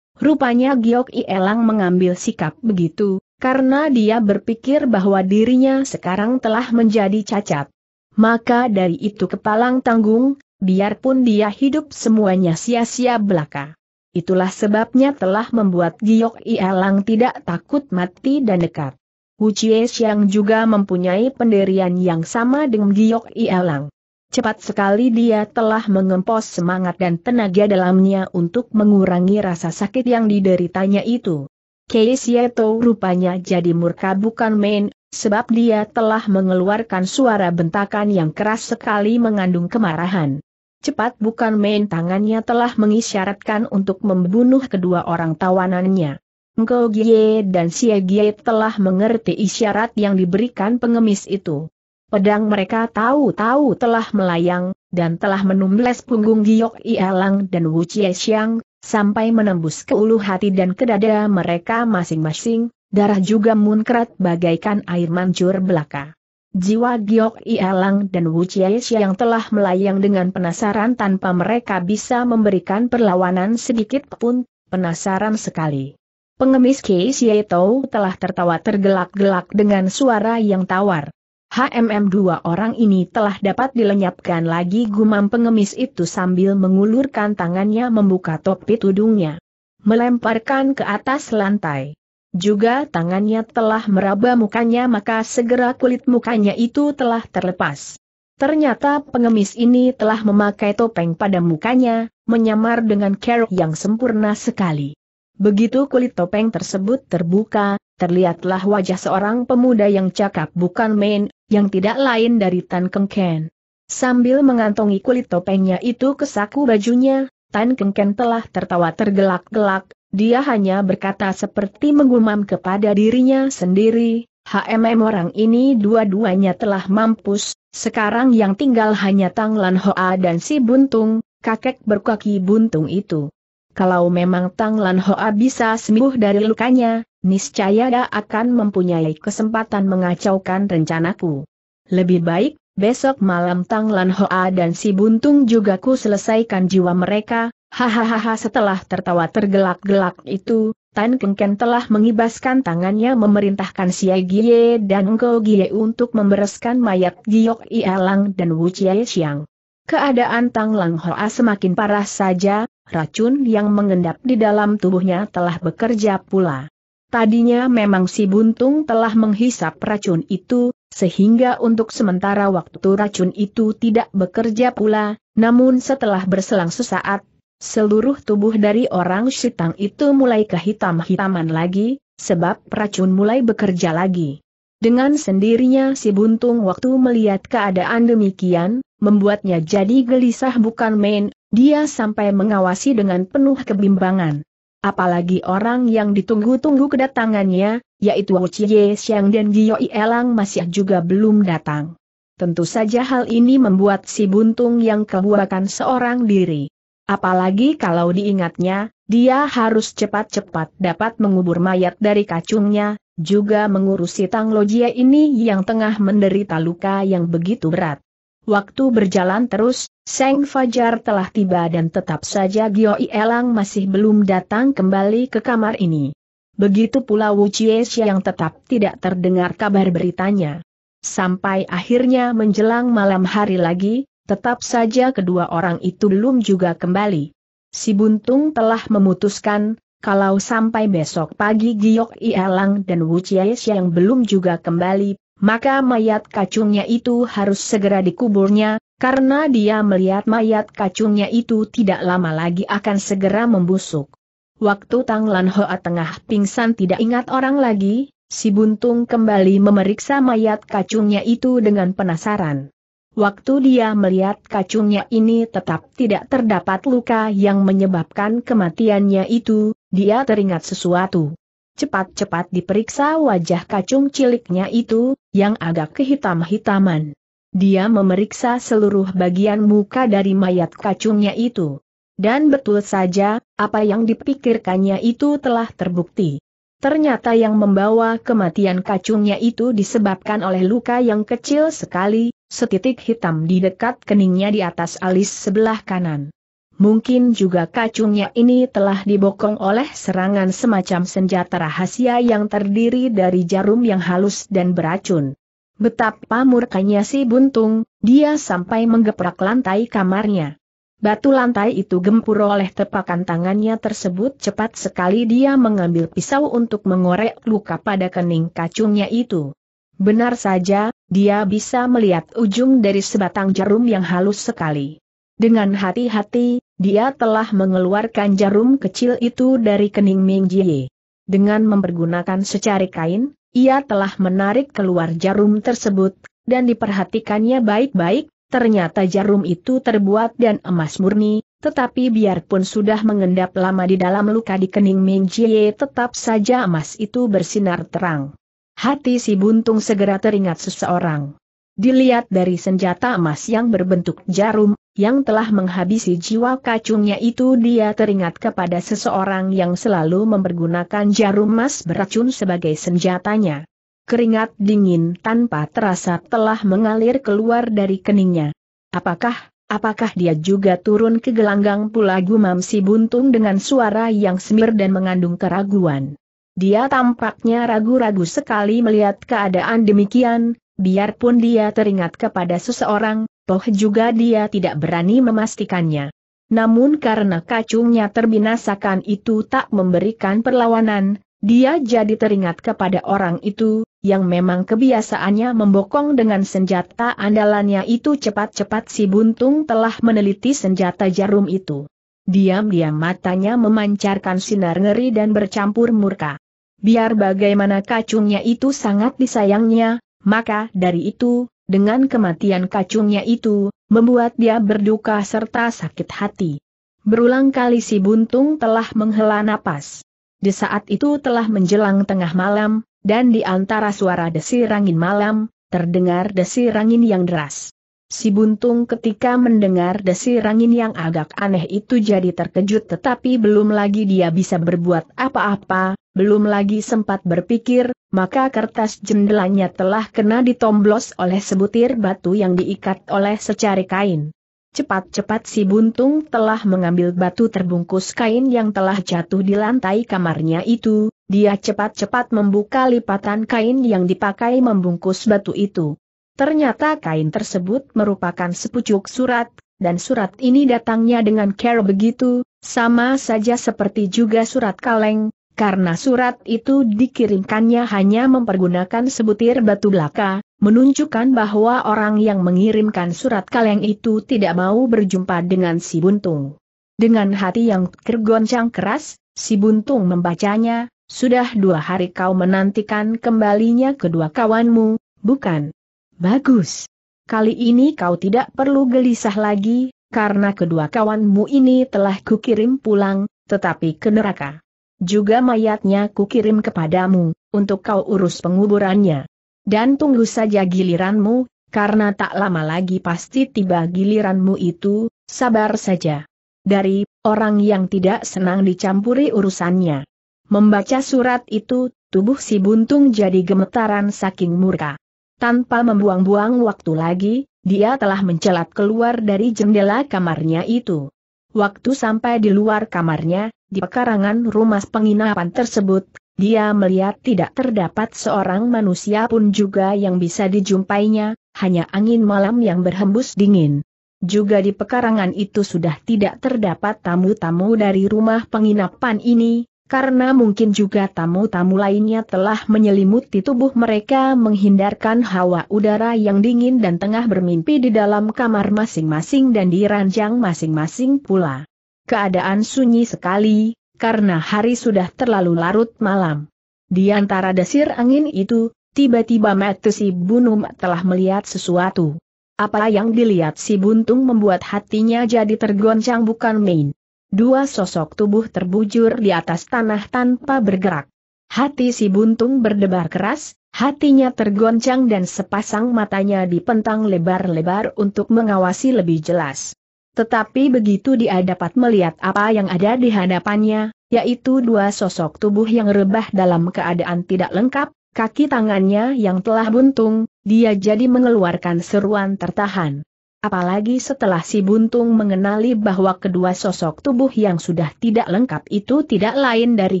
Rupanya Giok Ielang mengambil sikap begitu, karena dia berpikir bahwa dirinya sekarang telah menjadi cacat. Maka dari itu kepalang tanggung, biarpun dia hidup semuanya sia-sia belaka. Itulah sebabnya telah membuat Giok Ialang tidak takut mati dan dekat. Wu Chie juga mempunyai pendirian yang sama dengan Giok Ialang. Cepat sekali dia telah mengempos semangat dan tenaga dalamnya untuk mengurangi rasa sakit yang dideritanya itu. Kei Sieto rupanya jadi murka bukan main, sebab dia telah mengeluarkan suara bentakan yang keras sekali mengandung kemarahan. Cepat bukan main tangannya telah mengisyaratkan untuk membunuh kedua orang tawanannya. Ngko Gie dan Xie Gie telah mengerti isyarat yang diberikan pengemis itu. Pedang mereka tahu-tahu telah melayang, dan telah menumbles punggung Giok Ialang dan Wu Chie Xiang, sampai menembus ke ulu hati dan ke dada mereka masing-masing, darah juga munkrat bagaikan air mancur belaka. Jiwa Giok Ielang dan Wu Chiesh yang telah melayang dengan penasaran tanpa mereka bisa memberikan perlawanan sedikit pun, penasaran sekali. Pengemis Kei Tau telah tertawa tergelak-gelak dengan suara yang tawar. HMM dua orang ini telah dapat dilenyapkan lagi gumam pengemis itu sambil mengulurkan tangannya membuka topi tudungnya. Melemparkan ke atas lantai. Juga tangannya telah meraba mukanya maka segera kulit mukanya itu telah terlepas. Ternyata pengemis ini telah memakai topeng pada mukanya, menyamar dengan kerok yang sempurna sekali. Begitu kulit topeng tersebut terbuka, terlihatlah wajah seorang pemuda yang cakap bukan main, yang tidak lain dari Tan Keng Ken. Sambil mengantongi kulit topengnya itu ke saku bajunya, Tan Keng Ken telah tertawa tergelak-gelak, dia hanya berkata seperti menggumam kepada dirinya sendiri, HMM orang ini dua-duanya telah mampus, sekarang yang tinggal hanya Tang Lan Hoa dan si Buntung, kakek berkaki Buntung itu. Kalau memang Tang Lan Hoa bisa sembuh dari lukanya, niscaya dia akan mempunyai kesempatan mengacaukan rencanaku. Lebih baik, besok malam Tang Lan Hoa dan si Buntung juga ku selesaikan jiwa mereka, Hahaha setelah tertawa tergelak-gelak itu, Tan Keng Ken telah mengibaskan tangannya memerintahkan si Gie dan Ngo Gie untuk membereskan mayat Giok Ialang dan Wu Chie Xiang. Keadaan Tang Lang Hoa semakin parah saja, racun yang mengendap di dalam tubuhnya telah bekerja pula. Tadinya memang si Buntung telah menghisap racun itu, sehingga untuk sementara waktu racun itu tidak bekerja pula, namun setelah berselang sesaat, Seluruh tubuh dari orang Shitang itu mulai kehitam-hitaman lagi, sebab racun mulai bekerja lagi. Dengan sendirinya si buntung waktu melihat keadaan demikian, membuatnya jadi gelisah bukan main, dia sampai mengawasi dengan penuh kebimbangan. Apalagi orang yang ditunggu-tunggu kedatangannya, yaitu Wu Chie Xiang dan Gioi Elang masih juga belum datang. Tentu saja hal ini membuat si buntung yang kebuakan seorang diri. Apalagi kalau diingatnya, dia harus cepat-cepat dapat mengubur mayat dari kacungnya, juga mengurusi Tang Lojia ini yang tengah menderita luka yang begitu berat. Waktu berjalan terus, Seng Fajar telah tiba dan tetap saja Gio Elang masih belum datang kembali ke kamar ini. Begitu pula Wu Chiesia yang tetap tidak terdengar kabar beritanya. Sampai akhirnya menjelang malam hari lagi, Tetap saja kedua orang itu belum juga kembali. Si Buntung telah memutuskan, kalau sampai besok pagi Giok Ialang dan Wu Chies yang belum juga kembali, maka mayat kacungnya itu harus segera dikuburnya, karena dia melihat mayat kacungnya itu tidak lama lagi akan segera membusuk. Waktu Tang Lan Hoa tengah pingsan tidak ingat orang lagi, si Buntung kembali memeriksa mayat kacungnya itu dengan penasaran. Waktu dia melihat kacungnya ini tetap tidak terdapat luka yang menyebabkan kematiannya itu, dia teringat sesuatu. Cepat-cepat diperiksa wajah kacung ciliknya itu, yang agak kehitam-hitaman. Dia memeriksa seluruh bagian muka dari mayat kacungnya itu. Dan betul saja, apa yang dipikirkannya itu telah terbukti ternyata yang membawa kematian kacungnya itu disebabkan oleh luka yang kecil sekali, setitik hitam di dekat keningnya di atas alis sebelah kanan. Mungkin juga kacungnya ini telah dibokong oleh serangan semacam senjata rahasia yang terdiri dari jarum yang halus dan beracun. Betapa murkanya si Buntung, dia sampai menggeprak lantai kamarnya. Batu lantai itu gempur oleh tepakan tangannya tersebut cepat sekali dia mengambil pisau untuk mengorek luka pada kening kacungnya itu. Benar saja, dia bisa melihat ujung dari sebatang jarum yang halus sekali. Dengan hati-hati, dia telah mengeluarkan jarum kecil itu dari kening Ming Jie. Dengan mempergunakan secari kain, ia telah menarik keluar jarum tersebut, dan diperhatikannya baik-baik, Ternyata jarum itu terbuat dan emas murni, tetapi biarpun sudah mengendap lama di dalam luka di kening Ming Jie tetap saja emas itu bersinar terang. Hati si buntung segera teringat seseorang. Dilihat dari senjata emas yang berbentuk jarum, yang telah menghabisi jiwa kacungnya itu dia teringat kepada seseorang yang selalu mempergunakan jarum emas beracun sebagai senjatanya. Keringat dingin tanpa terasa telah mengalir keluar dari keningnya. Apakah, apakah dia juga turun ke gelanggang pula gumam si buntung dengan suara yang semir dan mengandung keraguan. Dia tampaknya ragu-ragu sekali melihat keadaan demikian, biarpun dia teringat kepada seseorang, toh juga dia tidak berani memastikannya. Namun karena kacungnya terbinasakan itu tak memberikan perlawanan, dia jadi teringat kepada orang itu, yang memang kebiasaannya membokong dengan senjata andalannya itu cepat-cepat si Buntung telah meneliti senjata jarum itu. Diam-diam matanya memancarkan sinar ngeri dan bercampur murka. Biar bagaimana kacungnya itu sangat disayangnya, maka dari itu, dengan kematian kacungnya itu, membuat dia berduka serta sakit hati. Berulang kali si Buntung telah menghela napas. Di saat itu telah menjelang tengah malam, dan di antara suara desir angin malam, terdengar desir angin yang deras. Si Buntung ketika mendengar desir angin yang agak aneh itu jadi terkejut tetapi belum lagi dia bisa berbuat apa-apa, belum lagi sempat berpikir, maka kertas jendelanya telah kena ditomblos oleh sebutir batu yang diikat oleh secari kain. Cepat-cepat si buntung telah mengambil batu terbungkus kain yang telah jatuh di lantai kamarnya itu, dia cepat-cepat membuka lipatan kain yang dipakai membungkus batu itu. Ternyata kain tersebut merupakan sepucuk surat, dan surat ini datangnya dengan care begitu, sama saja seperti juga surat kaleng, karena surat itu dikirimkannya hanya mempergunakan sebutir batu belaka, menunjukkan bahwa orang yang mengirimkan surat kaleng itu tidak mau berjumpa dengan si Buntung. Dengan hati yang tergoncang keras, si Buntung membacanya, sudah dua hari kau menantikan kembalinya kedua kawanmu, bukan? Bagus. Kali ini kau tidak perlu gelisah lagi, karena kedua kawanmu ini telah kukirim pulang, tetapi ke neraka. Juga mayatnya kukirim kepadamu, untuk kau urus penguburannya. Dan tunggu saja giliranmu, karena tak lama lagi pasti tiba giliranmu itu, sabar saja. Dari orang yang tidak senang dicampuri urusannya. Membaca surat itu, tubuh si buntung jadi gemetaran saking murka. Tanpa membuang-buang waktu lagi, dia telah mencelat keluar dari jendela kamarnya itu. Waktu sampai di luar kamarnya, di pekarangan rumah penginapan tersebut, dia melihat tidak terdapat seorang manusia pun juga yang bisa dijumpainya, hanya angin malam yang berhembus dingin. Juga di pekarangan itu sudah tidak terdapat tamu-tamu dari rumah penginapan ini, karena mungkin juga tamu-tamu lainnya telah menyelimuti tubuh mereka menghindarkan hawa udara yang dingin dan tengah bermimpi di dalam kamar masing-masing dan di ranjang masing-masing pula. Keadaan sunyi sekali, karena hari sudah terlalu larut malam. Di antara desir angin itu, tiba-tiba mata si Bunum telah melihat sesuatu. Apa yang dilihat si Buntung membuat hatinya jadi tergoncang bukan main. Dua sosok tubuh terbujur di atas tanah tanpa bergerak. Hati si buntung berdebar keras, hatinya tergoncang dan sepasang matanya dipentang lebar-lebar untuk mengawasi lebih jelas. Tetapi begitu dia dapat melihat apa yang ada di hadapannya, yaitu dua sosok tubuh yang rebah dalam keadaan tidak lengkap, kaki tangannya yang telah buntung, dia jadi mengeluarkan seruan tertahan. Apalagi setelah si Buntung mengenali bahwa kedua sosok tubuh yang sudah tidak lengkap itu tidak lain dari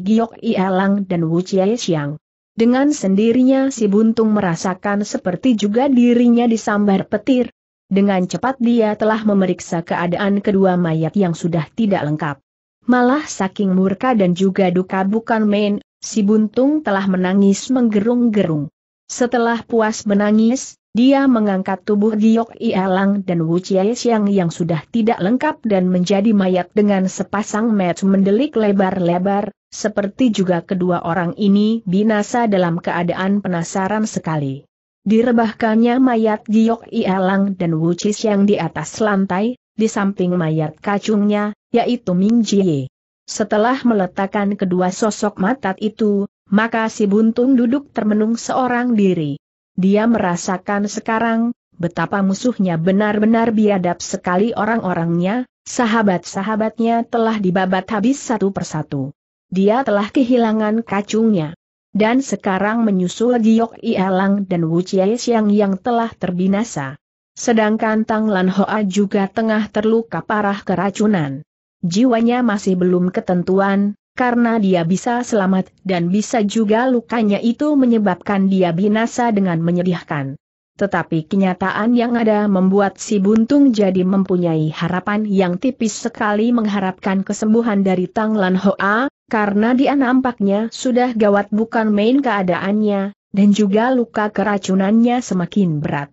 Giok Ielang dan Wu Chie Xiang. Dengan sendirinya si Buntung merasakan seperti juga dirinya disambar petir. Dengan cepat dia telah memeriksa keadaan kedua mayat yang sudah tidak lengkap. Malah saking murka dan juga duka bukan main, si Buntung telah menangis menggerung-gerung. Setelah puas menangis, dia mengangkat tubuh Giok Ialang dan Wu Chiai Xiang yang sudah tidak lengkap dan menjadi mayat dengan sepasang match mendelik lebar-lebar, seperti juga kedua orang ini binasa dalam keadaan penasaran sekali. Direbahkannya mayat Giok Ialang dan Wu Chiai Xiang di atas lantai, di samping mayat kacungnya, yaitu Ming Jie. Setelah meletakkan kedua sosok matat itu, maka si buntung duduk termenung seorang diri. Dia merasakan sekarang, betapa musuhnya benar-benar biadab sekali orang-orangnya, sahabat-sahabatnya telah dibabat habis satu persatu. Dia telah kehilangan kacungnya. Dan sekarang menyusul Giok Ielang dan Wu Chie yang telah terbinasa. Sedangkan Tang Lan Hoa juga tengah terluka parah keracunan. Jiwanya masih belum ketentuan, karena dia bisa selamat dan bisa juga lukanya itu menyebabkan dia binasa dengan menyedihkan. Tetapi kenyataan yang ada membuat si buntung jadi mempunyai harapan yang tipis sekali mengharapkan kesembuhan dari Tang Lan Hoa, karena dia nampaknya sudah gawat bukan main keadaannya, dan juga luka keracunannya semakin berat.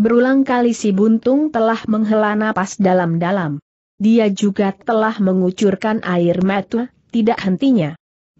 Berulang kali si buntung telah menghela napas dalam-dalam. Dia juga telah mengucurkan air mata, tidak hentinya.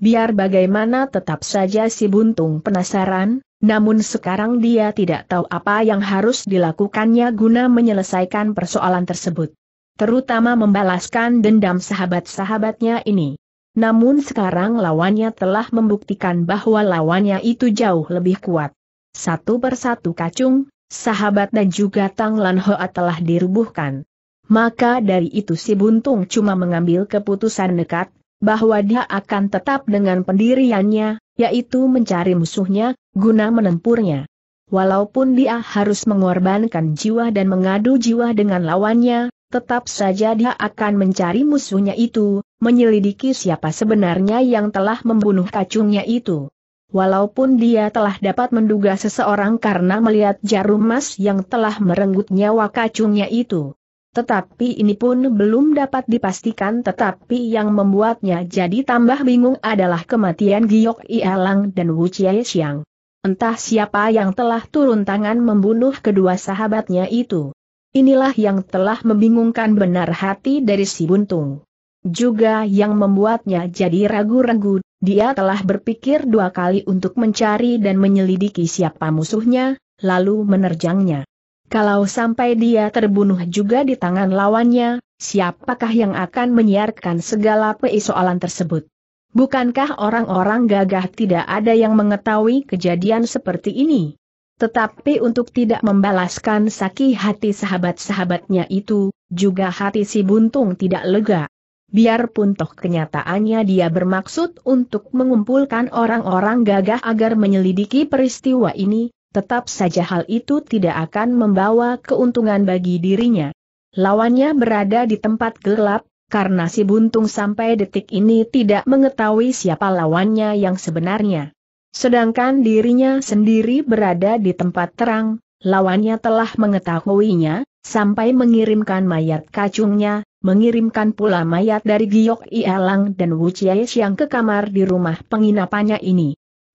Biar bagaimana tetap saja si Buntung penasaran, namun sekarang dia tidak tahu apa yang harus dilakukannya guna menyelesaikan persoalan tersebut. Terutama membalaskan dendam sahabat-sahabatnya ini. Namun sekarang lawannya telah membuktikan bahwa lawannya itu jauh lebih kuat. Satu persatu kacung, sahabat dan juga Tang Lan Hoa telah dirubuhkan. Maka dari itu si Buntung cuma mengambil keputusan nekat bahwa dia akan tetap dengan pendiriannya, yaitu mencari musuhnya, guna menempurnya. Walaupun dia harus mengorbankan jiwa dan mengadu jiwa dengan lawannya, tetap saja dia akan mencari musuhnya itu, menyelidiki siapa sebenarnya yang telah membunuh kacungnya itu. Walaupun dia telah dapat menduga seseorang karena melihat jarum emas yang telah merenggut nyawa kacungnya itu. Tetapi ini pun belum dapat dipastikan tetapi yang membuatnya jadi tambah bingung adalah kematian Giok Ialang dan Wu Chie Xiang. Entah siapa yang telah turun tangan membunuh kedua sahabatnya itu. Inilah yang telah membingungkan benar hati dari si Buntung. Juga yang membuatnya jadi ragu-ragu, dia telah berpikir dua kali untuk mencari dan menyelidiki siapa musuhnya, lalu menerjangnya. Kalau sampai dia terbunuh juga di tangan lawannya, siapakah yang akan menyiarkan segala persoalan tersebut? Bukankah orang-orang gagah tidak ada yang mengetahui kejadian seperti ini? Tetapi untuk tidak membalaskan sakit hati sahabat-sahabatnya itu, juga hati si buntung tidak lega. Biarpun toh kenyataannya dia bermaksud untuk mengumpulkan orang-orang gagah agar menyelidiki peristiwa ini, tetap saja hal itu tidak akan membawa keuntungan bagi dirinya. Lawannya berada di tempat gelap, karena si Buntung sampai detik ini tidak mengetahui siapa lawannya yang sebenarnya. Sedangkan dirinya sendiri berada di tempat terang, lawannya telah mengetahuinya, sampai mengirimkan mayat kacungnya, mengirimkan pula mayat dari Giok Ialang dan Wu Chiesh yang ke kamar di rumah penginapannya ini.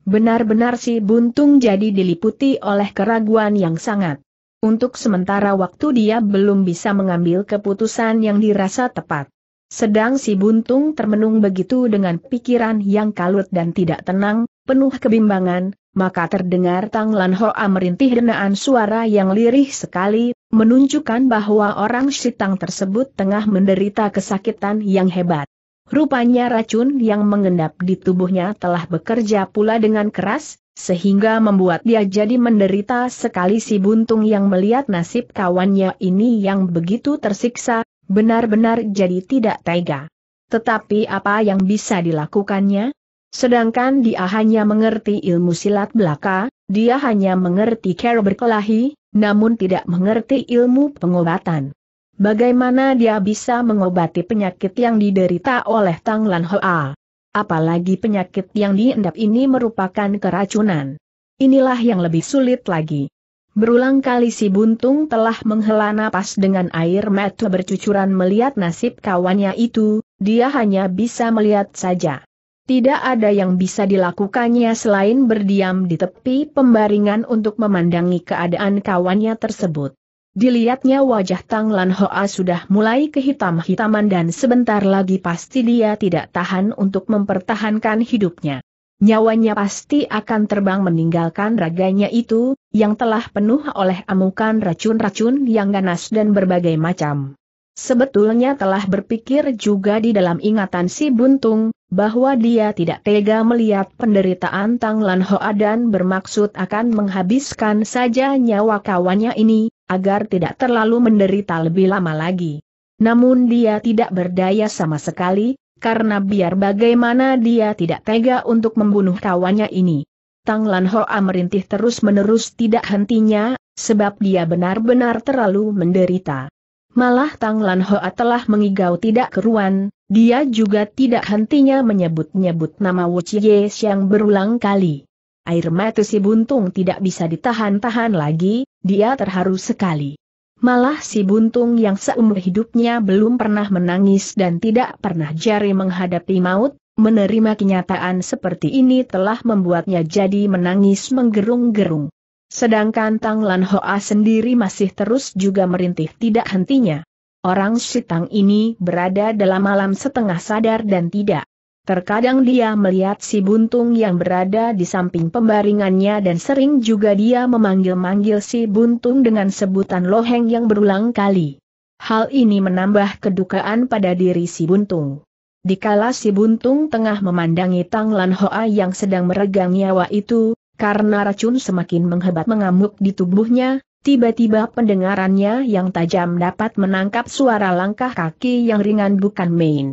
Benar-benar si Buntung jadi diliputi oleh keraguan yang sangat. Untuk sementara waktu dia belum bisa mengambil keputusan yang dirasa tepat. Sedang si Buntung termenung begitu dengan pikiran yang kalut dan tidak tenang, penuh kebimbangan, maka terdengar Tang Lan Hoa merintih denaan suara yang lirih sekali, menunjukkan bahwa orang Sitang tersebut tengah menderita kesakitan yang hebat. Rupanya racun yang mengendap di tubuhnya telah bekerja pula dengan keras, sehingga membuat dia jadi menderita sekali si buntung yang melihat nasib kawannya ini yang begitu tersiksa, benar-benar jadi tidak tega. Tetapi apa yang bisa dilakukannya? Sedangkan dia hanya mengerti ilmu silat belaka, dia hanya mengerti cara berkelahi, namun tidak mengerti ilmu pengobatan. Bagaimana dia bisa mengobati penyakit yang diderita oleh Tang Lan Hoa? Apalagi penyakit yang diendap ini merupakan keracunan. Inilah yang lebih sulit lagi. Berulang kali si Buntung telah menghela napas dengan air mata bercucuran melihat nasib kawannya itu, dia hanya bisa melihat saja. Tidak ada yang bisa dilakukannya selain berdiam di tepi pembaringan untuk memandangi keadaan kawannya tersebut. Dilihatnya wajah Tang Lan Hoa sudah mulai kehitam-hitaman dan sebentar lagi pasti dia tidak tahan untuk mempertahankan hidupnya. Nyawanya pasti akan terbang meninggalkan raganya itu, yang telah penuh oleh amukan racun-racun yang ganas dan berbagai macam. Sebetulnya telah berpikir juga di dalam ingatan si Buntung, bahwa dia tidak tega melihat penderitaan Tang Lan Hoa dan bermaksud akan menghabiskan saja nyawa kawannya ini, agar tidak terlalu menderita lebih lama lagi. Namun dia tidak berdaya sama sekali, karena biar bagaimana dia tidak tega untuk membunuh kawannya ini. Tang Lan Hoa merintih terus-menerus tidak hentinya, sebab dia benar-benar terlalu menderita. Malah Tang Lan Hoa telah mengigau tidak keruan, dia juga tidak hentinya menyebut-nyebut nama Wu Chie yang berulang kali air mata si Buntung tidak bisa ditahan-tahan lagi, dia terharu sekali. Malah si Buntung yang seumur hidupnya belum pernah menangis dan tidak pernah jari menghadapi maut, menerima kenyataan seperti ini telah membuatnya jadi menangis menggerung-gerung. Sedangkan Tang Lan Hoa sendiri masih terus juga merintih tidak hentinya. Orang Sitang ini berada dalam alam setengah sadar dan tidak Terkadang dia melihat si buntung yang berada di samping pembaringannya dan sering juga dia memanggil-manggil si buntung dengan sebutan loheng yang berulang kali. Hal ini menambah kedukaan pada diri si buntung. Dikala si buntung tengah memandangi Tang Lan Hoa yang sedang meregang nyawa itu, karena racun semakin menghebat mengamuk di tubuhnya, tiba-tiba pendengarannya yang tajam dapat menangkap suara langkah kaki yang ringan bukan main.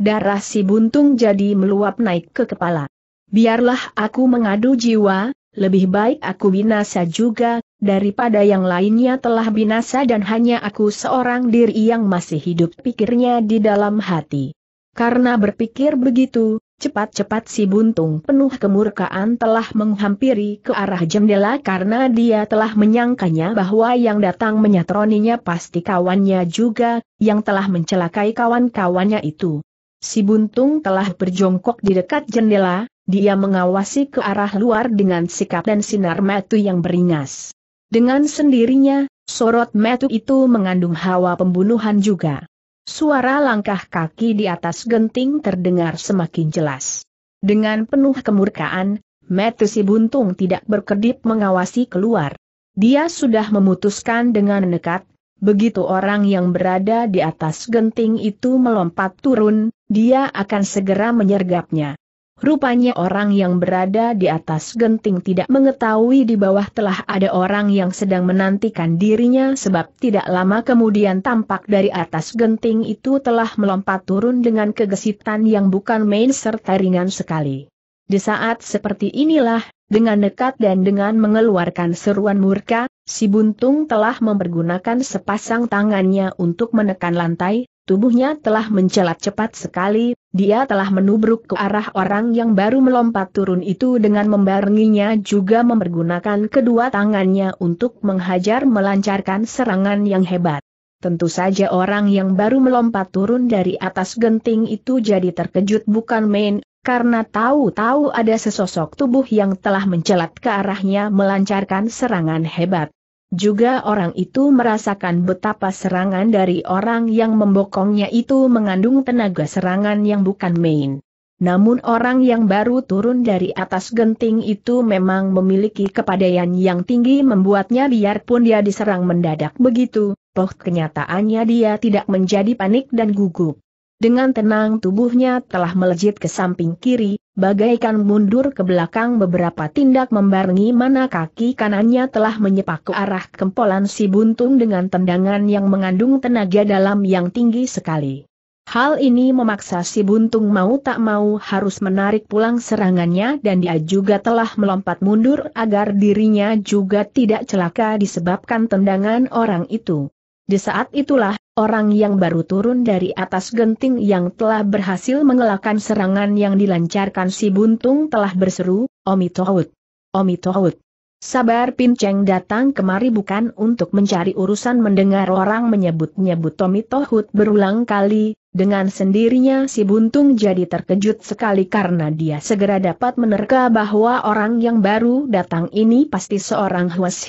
Darah si buntung jadi meluap naik ke kepala. Biarlah aku mengadu jiwa, lebih baik aku binasa juga, daripada yang lainnya telah binasa dan hanya aku seorang diri yang masih hidup pikirnya di dalam hati. Karena berpikir begitu, cepat-cepat si buntung penuh kemurkaan telah menghampiri ke arah jendela karena dia telah menyangkanya bahwa yang datang menyatroninya pasti kawannya juga, yang telah mencelakai kawan-kawannya itu. Si Buntung telah berjongkok di dekat jendela, dia mengawasi ke arah luar dengan sikap dan sinar metu yang beringas. Dengan sendirinya, sorot metu itu mengandung hawa pembunuhan juga. Suara langkah kaki di atas genting terdengar semakin jelas. Dengan penuh kemurkaan, metu si Buntung tidak berkedip mengawasi keluar. Dia sudah memutuskan dengan nekat, begitu orang yang berada di atas genting itu melompat turun, dia akan segera menyergapnya. Rupanya orang yang berada di atas genting tidak mengetahui di bawah telah ada orang yang sedang menantikan dirinya sebab tidak lama kemudian tampak dari atas genting itu telah melompat turun dengan kegesitan yang bukan main serta ringan sekali. Di saat seperti inilah, dengan nekat dan dengan mengeluarkan seruan murka, si buntung telah mempergunakan sepasang tangannya untuk menekan lantai, Tubuhnya telah mencelat cepat sekali, dia telah menubruk ke arah orang yang baru melompat turun itu dengan membarenginya juga mempergunakan kedua tangannya untuk menghajar melancarkan serangan yang hebat. Tentu saja orang yang baru melompat turun dari atas genting itu jadi terkejut bukan main, karena tahu-tahu ada sesosok tubuh yang telah mencelat ke arahnya melancarkan serangan hebat. Juga orang itu merasakan betapa serangan dari orang yang membokongnya itu mengandung tenaga serangan yang bukan main. Namun orang yang baru turun dari atas genting itu memang memiliki kepadaian yang tinggi membuatnya biarpun dia diserang mendadak begitu, toh kenyataannya dia tidak menjadi panik dan gugup. Dengan tenang tubuhnya telah melejit ke samping kiri, bagaikan mundur ke belakang beberapa tindak membarengi mana kaki kanannya telah menyepak ke arah kempolan si buntung dengan tendangan yang mengandung tenaga dalam yang tinggi sekali. Hal ini memaksa si buntung mau tak mau harus menarik pulang serangannya dan dia juga telah melompat mundur agar dirinya juga tidak celaka disebabkan tendangan orang itu. Di saat itulah orang yang baru turun dari atas genting yang telah berhasil mengelakkan serangan yang dilancarkan si Buntung telah berseru, Omi Tohut. Omi Tohut. Sabar Pinceng datang kemari bukan untuk mencari urusan mendengar orang menyebut-nyebut Omi Tohut berulang kali, dengan sendirinya si Buntung jadi terkejut sekali karena dia segera dapat menerka bahwa orang yang baru datang ini pasti seorang Huas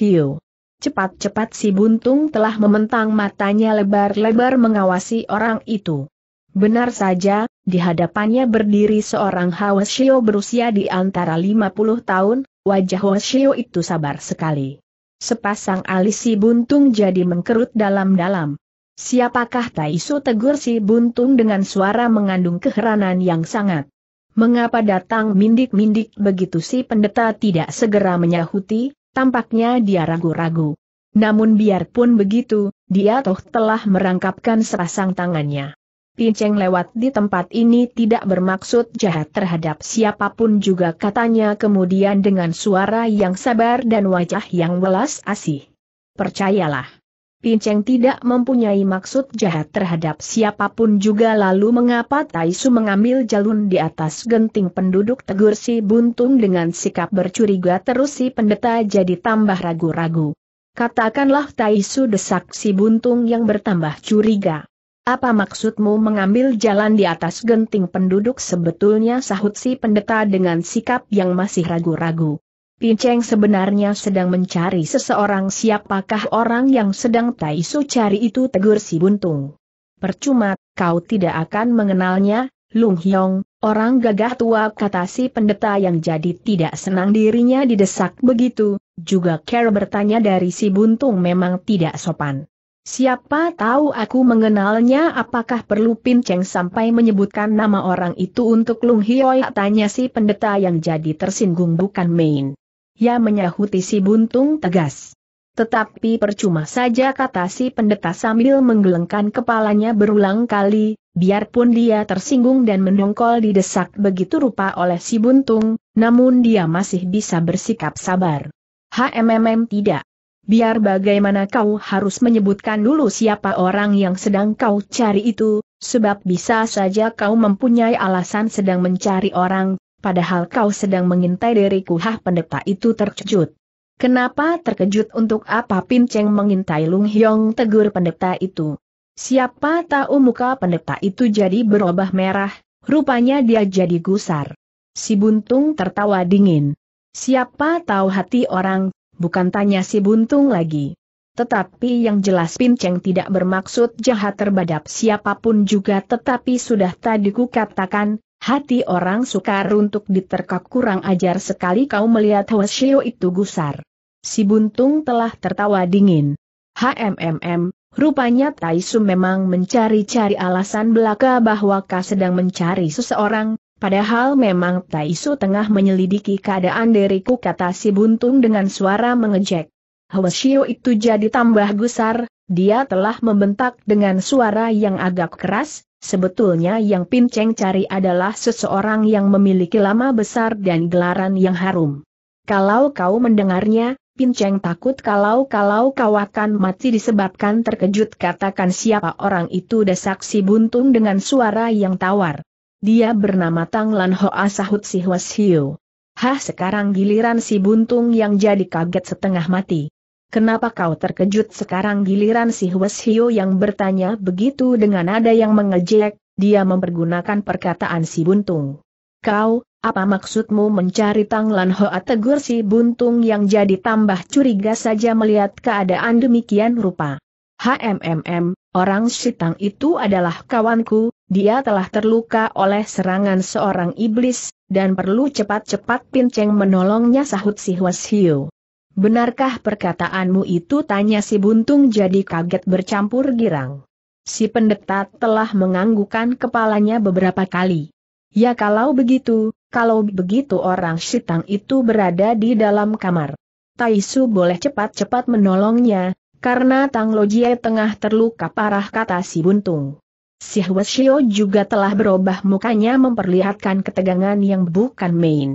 Cepat-cepat si buntung telah mementang matanya lebar-lebar mengawasi orang itu. Benar saja, di hadapannya berdiri seorang Hawashio berusia di antara 50 tahun, wajah Hawashio itu sabar sekali. Sepasang alis si buntung jadi mengkerut dalam-dalam. Siapakah Taisu tegur si buntung dengan suara mengandung keheranan yang sangat. Mengapa datang mindik-mindik begitu si pendeta tidak segera menyahuti, Tampaknya dia ragu-ragu. Namun biarpun begitu, dia toh telah merangkapkan sepasang tangannya. Pinceng lewat di tempat ini tidak bermaksud jahat terhadap siapapun juga katanya kemudian dengan suara yang sabar dan wajah yang welas asih. Percayalah. Pinceng tidak mempunyai maksud jahat terhadap siapapun juga lalu mengapa Taisu mengambil jalun di atas genting penduduk tegur si buntung dengan sikap bercuriga terus si pendeta jadi tambah ragu-ragu. Katakanlah Taisu desak si buntung yang bertambah curiga. Apa maksudmu mengambil jalan di atas genting penduduk sebetulnya sahut si pendeta dengan sikap yang masih ragu-ragu. Pinceng sebenarnya sedang mencari seseorang siapakah orang yang sedang Tai Su cari itu tegur si buntung. Percuma, kau tidak akan mengenalnya, Lung Hyong, orang gagah tua kata si pendeta yang jadi tidak senang dirinya didesak begitu, juga Care bertanya dari si buntung memang tidak sopan. Siapa tahu aku mengenalnya apakah perlu Pinceng sampai menyebutkan nama orang itu untuk Lung Hyoi tanya si pendeta yang jadi tersinggung bukan main ya menyahuti si buntung tegas. Tetapi percuma saja kata si pendeta sambil menggelengkan kepalanya berulang kali, biarpun dia tersinggung dan mendongkol didesak begitu rupa oleh si buntung, namun dia masih bisa bersikap sabar. HMMM tidak. Biar bagaimana kau harus menyebutkan dulu siapa orang yang sedang kau cari itu, sebab bisa saja kau mempunyai alasan sedang mencari orang, padahal kau sedang mengintai diriku hah pendeta itu terkejut. Kenapa terkejut untuk apa Pinceng mengintai Lung Hyong tegur pendeta itu? Siapa tahu muka pendeta itu jadi berubah merah, rupanya dia jadi gusar. Si Buntung tertawa dingin. Siapa tahu hati orang, bukan tanya si Buntung lagi. Tetapi yang jelas Pinceng tidak bermaksud jahat terhadap siapapun juga tetapi sudah tadi ku katakan, Hati orang sukar untuk diterkak kurang ajar sekali kau melihat Hwasyo itu gusar. Si buntung telah tertawa dingin. HMMM, rupanya Taisu memang mencari-cari alasan belaka bahwa kau sedang mencari seseorang, padahal memang Taisu tengah menyelidiki keadaan diriku kata si buntung dengan suara mengejek. Hwasyo itu jadi tambah gusar, dia telah membentak dengan suara yang agak keras, Sebetulnya yang Pinceng cari adalah seseorang yang memiliki lama besar dan gelaran yang harum. Kalau kau mendengarnya, Pinceng takut kalau-kalau kau akan mati disebabkan terkejut katakan siapa orang itu desak si buntung dengan suara yang tawar. Dia bernama Tang Lan Hoa sahut si Hiu. Hah sekarang giliran si buntung yang jadi kaget setengah mati. Kenapa kau terkejut sekarang giliran si Hwes Hio yang bertanya begitu dengan nada yang mengejek, dia mempergunakan perkataan si Buntung. Kau, apa maksudmu mencari Tang Lan Hoa tegur si Buntung yang jadi tambah curiga saja melihat keadaan demikian rupa. HMMM, orang Sitang itu adalah kawanku, dia telah terluka oleh serangan seorang iblis, dan perlu cepat-cepat Pinceng menolongnya sahut si Hwes Hio. Benarkah perkataanmu itu? Tanya si buntung jadi kaget bercampur girang. Si pendeta telah menganggukan kepalanya beberapa kali. Ya kalau begitu, kalau begitu orang sitang itu berada di dalam kamar. Taisu boleh cepat-cepat menolongnya, karena Tang Lojie tengah terluka parah kata si buntung. Si Hwasio juga telah berubah mukanya memperlihatkan ketegangan yang bukan main.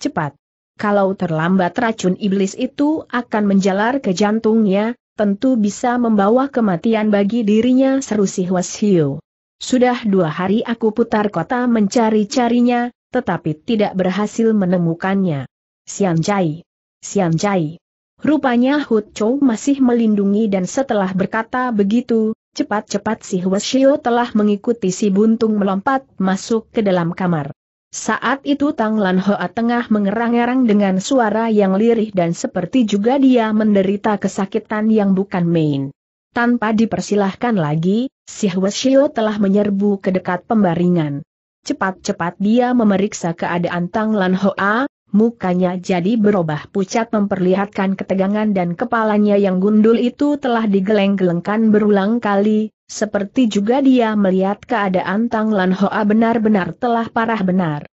Cepat, kalau terlambat racun iblis itu akan menjalar ke jantungnya, tentu bisa membawa kematian bagi dirinya seru si Hwasyu. Sudah dua hari aku putar kota mencari-carinya, tetapi tidak berhasil menemukannya. Jai. Sian Jai. Rupanya Hut Chou masih melindungi dan setelah berkata begitu, cepat-cepat si Hwasyu telah mengikuti si buntung melompat masuk ke dalam kamar. Saat itu Tang Lan Hoa tengah mengerang-erang dengan suara yang lirih dan seperti juga dia menderita kesakitan yang bukan main. Tanpa dipersilahkan lagi, si Hweshio telah menyerbu ke dekat pembaringan. Cepat-cepat dia memeriksa keadaan Tang Lan Hoa, Mukanya jadi berubah pucat memperlihatkan ketegangan dan kepalanya yang gundul itu telah digeleng-gelengkan berulang kali, seperti juga dia melihat keadaan Tang Lan Hoa benar-benar telah parah benar.